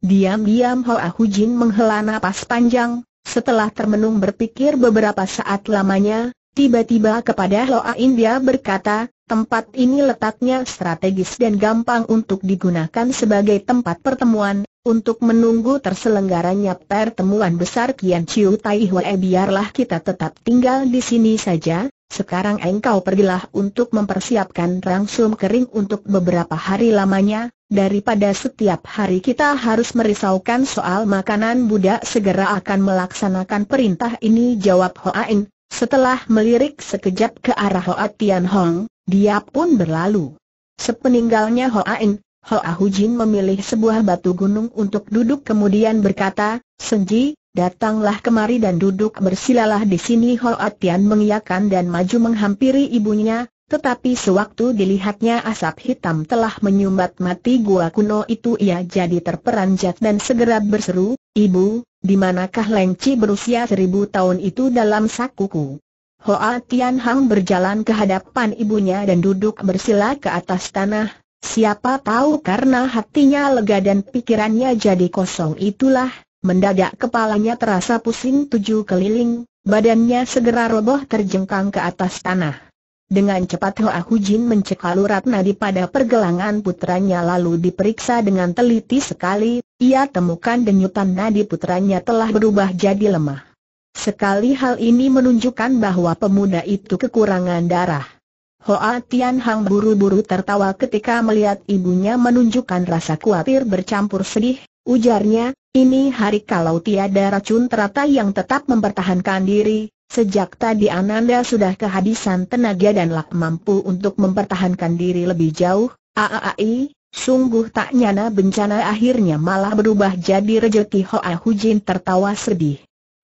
Diam-diam Hoa Jin menghela napas panjang, setelah termenung berpikir beberapa saat lamanya, tiba-tiba kepada Hoa India berkata, Tempat ini letaknya strategis dan gampang untuk digunakan sebagai tempat pertemuan, untuk menunggu terselenggaranya pertemuan besar Kian Chiu Tai Hwe biarlah kita tetap tinggal di sini saja, sekarang engkau pergilah untuk mempersiapkan rangsum kering untuk beberapa hari lamanya, daripada setiap hari kita harus merisaukan soal makanan Buddha. segera akan melaksanakan perintah ini jawab Hoa In, setelah melirik sekejap ke arah Hoa Tian Hong, dia pun berlalu. Sepeninggalnya Hoain, Hoa Hujin memilih sebuah batu gunung untuk duduk kemudian berkata, Senji, datanglah kemari dan duduk bersilalah di sini Hoa Atian mengiakan dan maju menghampiri ibunya, tetapi sewaktu dilihatnya asap hitam telah menyumbat mati gua kuno itu ia jadi terperanjat dan segera berseru, Ibu, di manakah Lengci berusia seribu tahun itu dalam sakuku? Hoa Tian Hang berjalan ke hadapan ibunya dan duduk bersila ke atas tanah. Siapa tahu karena hatinya lega dan pikirannya jadi kosong itulah, mendadak kepalanya terasa pusing tujuh keliling, badannya segera roboh terjengkang ke atas tanah. Dengan cepat Hoa Hujin mencekal urat nadi pada pergelangan putranya lalu diperiksa dengan teliti sekali, ia temukan denyutan nadi putranya telah berubah jadi lemah. Sekali hal ini menunjukkan bahwa pemuda itu kekurangan darah. Hoa Tian Hang buru-buru tertawa ketika melihat ibunya menunjukkan rasa khawatir bercampur sedih, ujarnya, ini hari kalau tiada racun terata yang tetap mempertahankan diri, sejak tadi Ananda sudah kehabisan tenaga dan lak mampu untuk mempertahankan diri lebih jauh, aaai, sungguh tak nyana bencana akhirnya malah berubah jadi rejeki Hoa Hujin tertawa sedih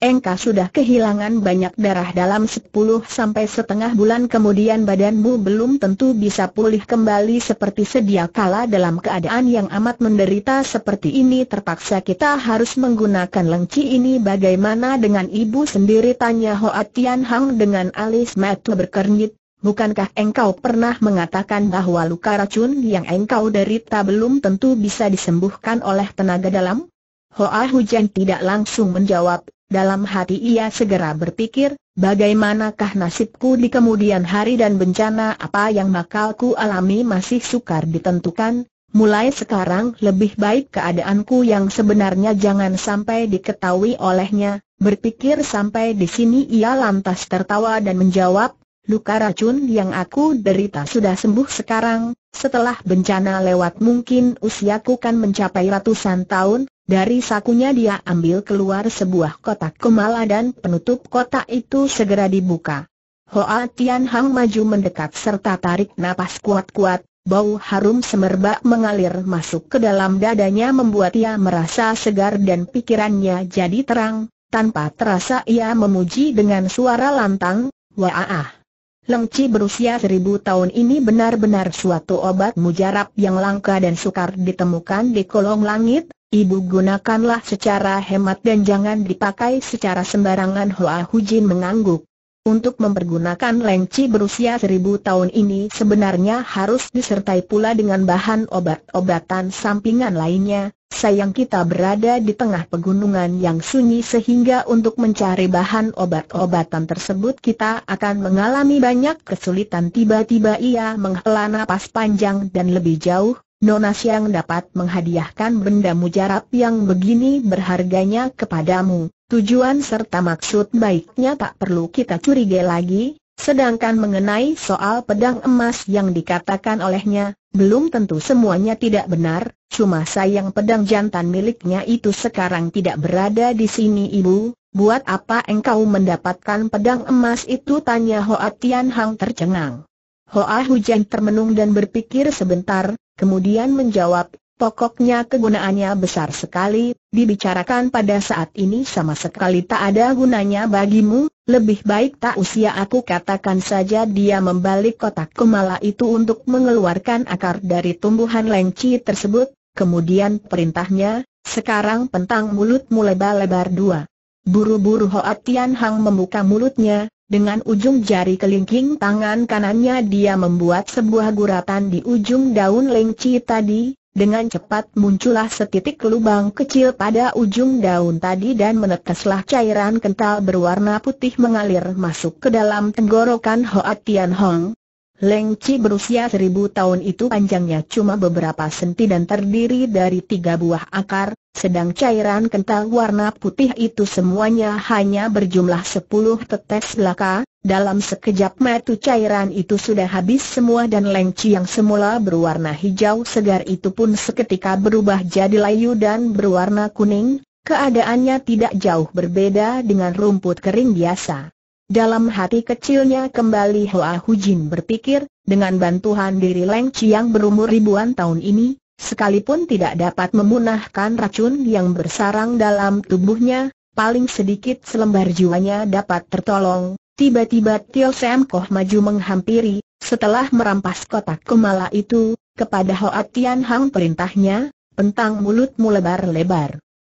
engkau sudah kehilangan banyak darah dalam 10 sampai setengah bulan kemudian badanmu belum tentu bisa pulih kembali seperti sedia kala dalam keadaan yang amat menderita seperti ini terpaksa kita harus menggunakan lengci ini bagaimana dengan ibu sendiri tanya Hoa Tian Hang dengan alis mata berkernyit Bukankah engkau pernah mengatakan bahwa luka racun yang engkau derita belum tentu bisa disembuhkan oleh tenaga dalam? Hoa Hujan tidak langsung menjawab, dalam hati ia segera berpikir, bagaimanakah nasibku di kemudian hari dan bencana apa yang bakal ku alami masih sukar ditentukan, mulai sekarang lebih baik keadaanku yang sebenarnya jangan sampai diketahui olehnya, berpikir sampai di sini ia lantas tertawa dan menjawab, Luka racun yang aku derita sudah sembuh sekarang, setelah bencana lewat mungkin usiaku kan mencapai ratusan tahun, dari sakunya dia ambil keluar sebuah kotak kemala dan penutup kotak itu segera dibuka. Hoa Tian Hang maju mendekat serta tarik napas kuat-kuat, bau harum semerbak mengalir masuk ke dalam dadanya membuat ia merasa segar dan pikirannya jadi terang, tanpa terasa ia memuji dengan suara lantang, wahah. Lengci berusia seribu tahun ini benar-benar suatu obat mujarab yang langka dan sukar ditemukan di kolong langit, Ibu gunakanlah secara hemat dan jangan dipakai secara sembarangan Hoa Hujin mengangguk. Untuk mempergunakan lengci berusia seribu tahun ini sebenarnya harus disertai pula dengan bahan obat-obatan sampingan lainnya, sayang kita berada di tengah pegunungan yang sunyi sehingga untuk mencari bahan obat-obatan tersebut kita akan mengalami banyak kesulitan tiba-tiba ia menghela napas panjang dan lebih jauh, Nona Siang dapat menghadiahkan benda mujarab yang begini berharganya kepadamu, tujuan serta maksud baiknya tak perlu kita curiga lagi, sedangkan mengenai soal pedang emas yang dikatakan olehnya, belum tentu semuanya tidak benar, cuma sayang pedang jantan miliknya itu sekarang tidak berada di sini ibu, Buat apa engkau mendapatkan pedang emas itu? Tanya Hoa Tian Hang tercengang. Hoa Hujan termenung dan berpikir sebentar, Kemudian menjawab, pokoknya kegunaannya besar sekali, dibicarakan pada saat ini sama sekali tak ada gunanya bagimu, lebih baik tak usia aku katakan saja dia membalik kotak kemala itu untuk mengeluarkan akar dari tumbuhan lengci tersebut, kemudian perintahnya, sekarang pentang mulutmu lebar-lebar dua. Buru-buru Hoa Tian Hang membuka mulutnya, dengan ujung jari kelingking tangan kanannya dia membuat sebuah guratan di ujung daun lengci tadi, dengan cepat muncullah setitik lubang kecil pada ujung daun tadi dan meneteslah cairan kental berwarna putih mengalir masuk ke dalam tenggorokan Hoat Tian Hong. Lengci berusia seribu tahun itu panjangnya cuma beberapa senti dan terdiri dari tiga buah akar, sedang cairan kental warna putih itu semuanya hanya berjumlah sepuluh tetes belaka, dalam sekejap mata cairan itu sudah habis semua dan lengci yang semula berwarna hijau segar itu pun seketika berubah jadi layu dan berwarna kuning, keadaannya tidak jauh berbeda dengan rumput kering biasa. Dalam hati kecilnya kembali Hoa Hujin berpikir, dengan bantuan diri Leng Chiang berumur ribuan tahun ini, sekalipun tidak dapat memunahkan racun yang bersarang dalam tubuhnya, paling sedikit selembar jiwanya dapat tertolong. Tiba-tiba Tio Sam Koh maju menghampiri, setelah merampas kotak kemala itu, kepada Hoa Tian Hang perintahnya, pentang mulutmu lebar-lebar.